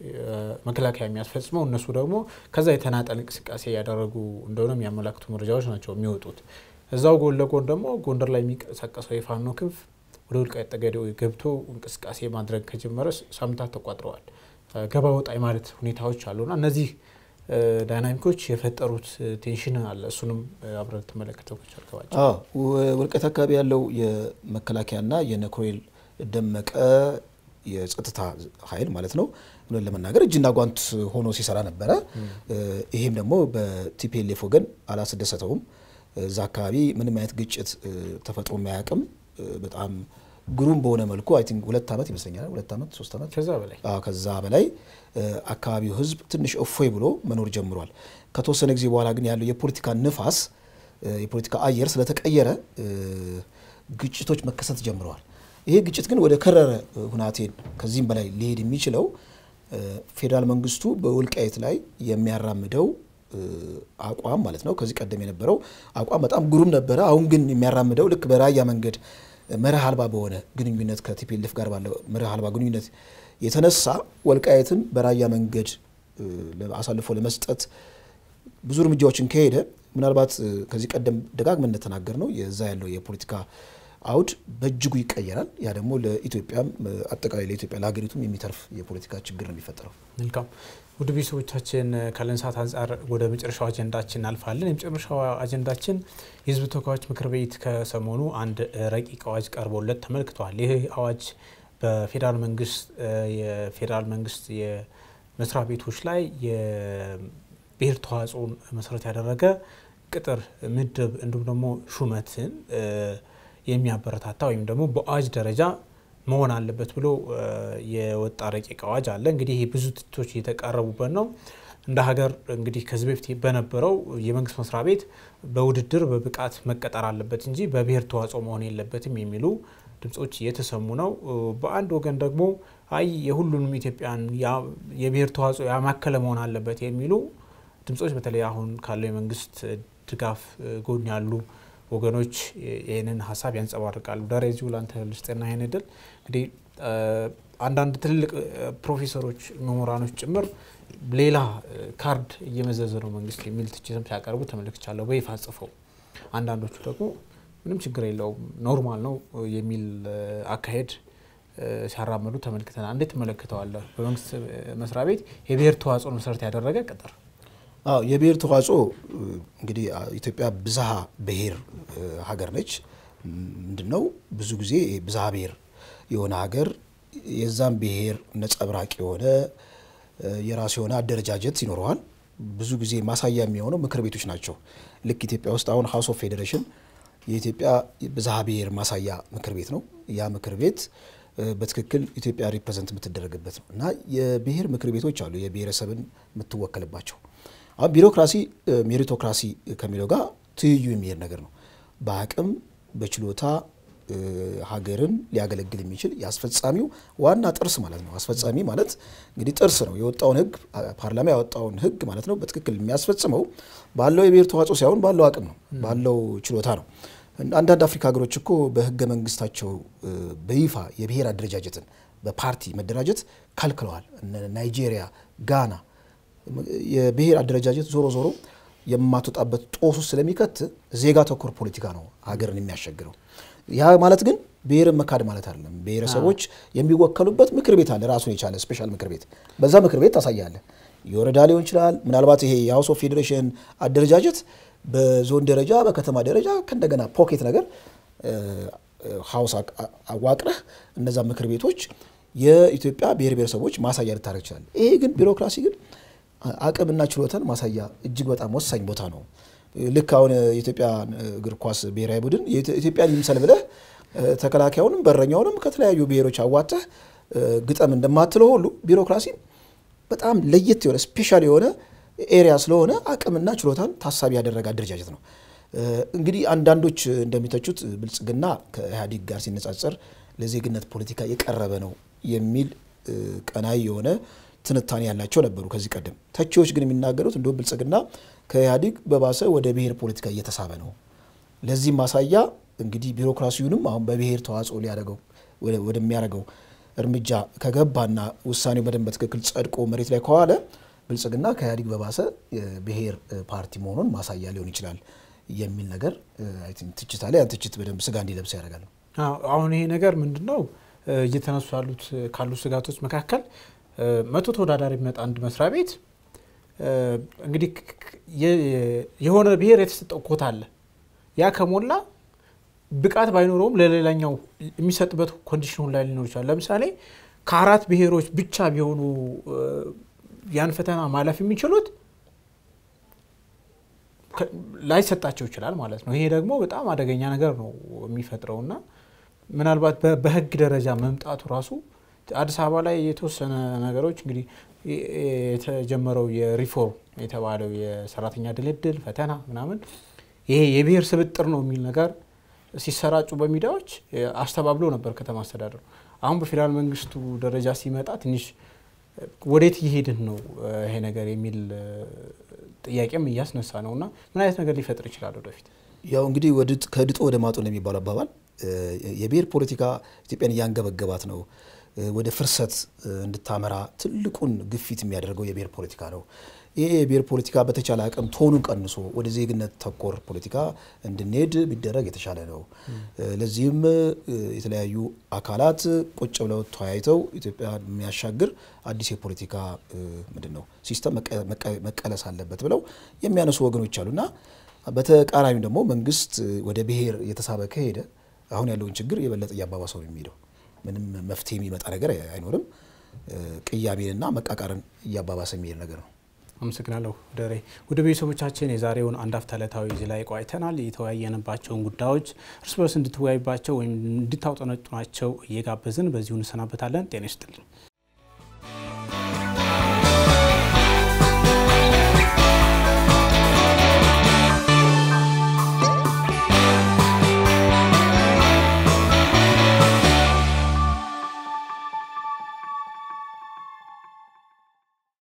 መከላከያ የሚያስፈጽመው። እነሱ ደግሞ ከዛ የተናጠል እንቅስቃሴ ያደረጉ እንደሆነ የሚያመላክቱ መረጃዎች ናቸው የሚወጡት። እዛው ጎን ለጎን ደግሞ ጎንደር ላይ የሚንቀሳቀሰው የፋኖ ክንፍ ወደ ወልቃይት ጠገዴ ገብቶ እንቅስቃሴ ማድረግ ከጀመረ ሳምንታት ተቋጥረዋል። ገባ ወጣይ ማለት ሁኔታዎች አሉና እነዚህ ዳይናሚኮች የፈጠሩት ቴንሽን አለ። እሱንም አብረን ተመለክተው ቸርከባቸው ውልቀት አካባቢ ያለው የመከላከያና የነኮሬል ደመቀ የጸጥታ ኃይል ማለት ነው ብለን ለመናገር እጅና ጓንት ሆኖ ሲሰራ ነበረ። ይሄም ደግሞ በቲፒኤልኤፍ ወገን አላስደሰተውም። እዛ አካባቢ ምንም አይነት ግጭት ተፈጥሮ የማያውቅም በጣም ግሩም በሆነ መልኩ አይ ቲንክ ሁለት ዓመት ይመስለኛል ሁለት ዓመት ሶስት ዓመት ከዛ በላይ ከዛ በላይ አካባቢው ህዝብ ትንሽ እፎይ ብሎ መኖር ጀምሯል። ከተወሰነ ጊዜ በኋላ ግን ያለው የፖለቲካ ንፋስ የፖለቲካ አየር ስለተቀየረ ግጭቶች መከሰት ጀምረዋል። ይሄ ግጭት ግን ወደ ከረረ ሁናቴን ከዚህም በላይ ሊሄድ የሚችለው ፌዴራል መንግስቱ በወልቃይት ላይ የሚያራምደው አቋም ማለት ነው። ከዚህ ቀደም የነበረው አቋም በጣም ግሩም ነበረ። አሁን ግን የሚያራምደው ልክ በራያ መንገድ መርህ አልባ በሆነ ግንኙነት ከቲፒልፍ ጋር ባለው መርህ አልባ ግንኙነት የተነሳ ወልቃየትን በራያ መንገድ አሳልፎ ለመስጠት ብዙ እርምጃዎችን ከሄደ ምናልባት ከዚህ ቀደም ደጋግመን እንደተናገር ነው የዛ ያለው የፖለቲካ አውድ በእጅጉ ይቀየራል። ያ ደግሞ ለኢትዮጵያም አጠቃላይ ለኢትዮጵያ ለሀገሪቱም የሚተርፍ የፖለቲካ ችግር ነው የሚፈጠረው። መልካም ውድ ቤተሰቦቻችን ካለን ሰዓት አንጻር ወደ መጨረሻው አጀንዳችን እናልፋለን። የመጨረሻው አጀንዳችን የህዝብ ተወካዮች ምክር ቤት ከሰሞኑ አንድ ረቂቅ አዋጅ ቀርቦለት ተመልክቷል። ይህ አዋጅ በፌዴራል መንግስት የፌዴራል መንግስት የመስሪያ ቤቶች ላይ የብሔር ተዋጽኦን መሰረት ያደረገ ቅጥር ምድብ እንዲሁም ደግሞ ሹመትን የሚያበረታታ ወይም ደግሞ በአዋጅ ደረጃ መሆን አለበት ብሎ የወጣ ረቂቅ አዋጅ አለ። እንግዲህ ብዙ ትቶች እየተቃረቡበት ነው። እንደ ሀገር እንግዲህ ከዚህ በፊት በነበረው የመንግስት መስሪያ ቤት በውድድር በብቃት መቀጠር አለበት እንጂ በብሔር ተዋጽኦ መሆን የለበትም የሚሉ ድምጾች እየተሰሙ ነው። በአንድ ወገን ደግሞ አይ የሁሉንም ኢትዮጵያን የብሔር ተዋጽኦ ያማከለ መሆን አለበት የሚሉ ድምጾች በተለይ አሁን ካለው የመንግስት ድጋፍ ጎን ያሉ ወገኖች ይህንን ሀሳብ ያንጸባርቃሉ። ዳሬ ላንተ ልስጤና ልስጥና ይህን እድል እንግዲህ አንዳንድ ትልልቅ ፕሮፌሰሮች፣ ምሁራኖች ጭምር ሌላ ካርድ እየመዘዘ ነው መንግስት የሚል ትችትም ሲያቀርቡ ተመልክቻለሁ በይፋ ጽፈው አንዳንዶቹ ደግሞ ምንም ችግር የለውም ኖርማል ነው የሚል አካሄድ ሲያራምዱ ተመልክተናል። እንዴት ትመለክተዋለ በመንግስት መስሪያ ቤት የብሔር ተዋጽኦን መሰረት ያደረገ ቅጥር የብሔር ተዋጽኦ እንግዲህ ኢትዮጵያ ብዝሃ ብሔር ሀገር ነች። ምንድነው ብዙ ጊዜ ብዝሃ ብሔር የሆነ ሀገር የዛም ብሔር ነጸብራቅ የሆነ የራሱ የሆነ አደረጃጀት ይኖረዋል። ብዙ ጊዜ ማሳያ የሚሆነው ምክር ቤቶች ናቸው። ልክ ኢትዮጵያ ውስጥ አሁን ሀውስ ኦፍ ፌዴሬሽን የኢትዮጵያ ብዝሃ ብሔር ማሳያ ምክር ቤት ነው። ያ ምክር ቤት በትክክል ኢትዮጵያ ሪፕሬዘንት የምትደረግበት ነው እና የብሔር ምክር ቤቶች አሉ የብሔረሰብን የምትወከልባቸው። አሁን ቢሮክራሲ ሜሪቶክራሲ ከሚለው ጋር ትይዩ የሚሄድ ነገር ነው። በአቅም በችሎታ ሀገርን ሊያገለግል የሚችል የአስፈጻሚው ዋና ጥርስ ማለት ነው። አስፈጻሚ ማለት እንግዲህ ጥርስ ነው። የወጣውን ህግ ፓርላማ ያወጣውን ህግ ማለት ነው በትክክል የሚያስፈጽመው ባለው የብሔር ተዋጽኦ ሳይሆን ባለው አቅም ነው፣ ባለው ችሎታ ነው። አንዳንድ አፍሪካ ሀገሮች እኮ በህገ መንግስታቸው በይፋ የብሔር አደረጃጀትን በፓርቲ መደራጀት ከልክለዋል። ናይጄሪያ፣ ጋና የብሔር አደረጃጀት ዞሮ ዞሮ የማትወጣበት ጦሱ ስለሚከት ዜጋ ተኮር ፖለቲካ ነው ሀገርን የሚያሸግረው። ያ ማለት ግን ብሔርን መካድ ማለት አይደለም። ብሔረሰቦች የሚወከሉበት ምክር ቤት አለ፣ ራሱን የቻለ ስፔሻል ምክር ቤት። በዛ ምክር ቤት ታሳያለ። የወረዳ ሊሆን ይችላል። ምናልባት ይሄ የሀውስ ኦፍ ፌዴሬሽን አደረጃጀት በዞን ደረጃ በከተማ ደረጃ ከእንደገና ፖኬት ነገር ሀውስ አዋቅረህ እነዛ ምክር ቤቶች የኢትዮጵያ ብሔር ብሔረሰቦች ማሳያ ልታደርግ ይችላል። ይሄ ግን ቢሮክራሲ ግን አቅምና ችሎታን ማሳያ እጅግ በጣም ወሳኝ ቦታ ነው። ልክ አሁን የኢትዮጵያ እግር ኳስ ብሔራዊ ቡድን ኢትዮጵያን ይምሰል ብለህ ተከላካዩንም በረኛውንም ከተለያዩ ብሔሮች አዋተህ ግጠም እንደማትለው ሁሉ ቢሮክራሲ በጣም ለየት የሆነ ስፔሻል የሆነ ኤሪያ ስለሆነ አቅምና ችሎታን ታሳቢ ያደረገ አደረጃጀት ነው። እንግዲህ አንዳንዶች እንደሚተቹት ብልጽግና ከኢህአዴግ ጋር ሲነጻጸር ለዜግነት ፖለቲካ የቀረበ ነው የሚል ቀናይ የሆነ ትንታኔ ያላቸው ነበሩ ከዚህ ቀደም። ተቺዎች ግን የሚናገሩት እንዲሁም ብልጽግና ከኢህአዴግ በባሰ ወደ ብሔር ፖለቲካ እየተሳበ ነው። ለዚህ ማሳያ እንግዲህ ቢሮክራሲውንም አሁን በብሔር ተዋጽኦ ሊያደርገው ወደሚያደርገው እርምጃ ከገባና ውሳኔው በደንብ በትክክል ጸድቆ መሬት ላይ ከዋለ ብልጽግና ከኢህአዴግ በባሰ ብሔር ፓርቲ መሆኑን ማሳያ ሊሆን ይችላል የሚል ነገር ትችት አለ። ያን ትችት በደንብ ስጋ እንዲለብስ ያደርጋል። አሁን ይሄ ነገር ምንድን ነው እየተነሱ ያሉት ካሉ ስጋቶች መካከል መቶ ተወዳዳሪ የሚመጣ አንድ መስሪያ ቤት እንግዲህ የሆነ ብሔር የተሰጠው ኮታ አለ። ያ ከሞላ ብቃት ባይኖረውም ለሌላኛው የሚሰጥበት ኮንዲሽን ላይ ሊኖር ይችላል። ለምሳሌ ከአራት ብሔሮች ብቻ ቢሆኑ ያን ፈተና ማለፍ የሚችሉት ላይሰጣቸው ይችላል ማለት ነው። ይሄ ደግሞ በጣም አደገኛ ነገር ነው የሚፈጥረውና ምናልባት በህግ ደረጃ መምጣቱ ራሱ አዲስ አበባ ላይ የተወሰነ ነገሮች እንግዲህ የተጀመረው የሪፎርም የተባለው የሰራተኛ ድልድል ፈተና ምናምን ይሄ የብሔር ስብጥር ነው የሚል ነገር ሲሰራጩ በሚዲያዎች አስተባብሎ ነበር ከተማ አስተዳደሩ። አሁን በፌዴራል መንግስቱ ደረጃ ሲመጣ ትንሽ ወዴት እየሄድን ነው ይሄ ነገር የሚል ጥያቄም እያስነሳ ነው እና ምን አይነት ነገር ሊፈጥር ይችላል ወደፊት? ያው እንግዲህ ከድጦ ወደ ማጦ ነው የሚባለው አባባል የብሔር ፖለቲካ ኢትዮጵያን እያንገበገባት ነው ወደ ፍርሰት እንድታመራ ትልቁን ግፊት የሚያደርገው የብሔር ፖለቲካ ነው። ይህ የብሔር ፖለቲካ በተቻለ አቅም ቶኑን ቀንሶ ወደ ዜግነት ተኮር ፖለቲካ እንድንሄድ ቢደረግ የተሻለ ነው። ለዚህም የተለያዩ አካላት ቁጭ ብለው ተወያይተው ኢትዮጵያ የሚያሻግር አዲስ የፖለቲካ ምንድን ነው ሲስተም መቀለስ አለበት ብለው የሚያነሱ ወገኖች አሉና በተቃራኒው ደግሞ መንግስት ወደ ብሔር እየተሳበ ከሄደ አሁን ያለውን ችግር የበለጠ እያባባሰው ነው የሚሄደው። ምንም መፍትሄ የሚመጣ ነገር አይኖርም። ቅያሜንና መቃቃርን እያባባሰ የሚሄድ ነገር ነው። አመሰግናለሁ ደሬ። ወደ ቤተሰቦቻችን የዛሬውን አንድ አፍታ ዕለታዊ እዚህ ላይ ቋይተናል። የተወያየንባቸውን ጉዳዮች እርስ በርስ እንድትወያዩባቸው ወይም እንድታውጠነጥናቸው እየጋበዝን በዚሁ እንሰናበታለን። ጤና ይስጥልን።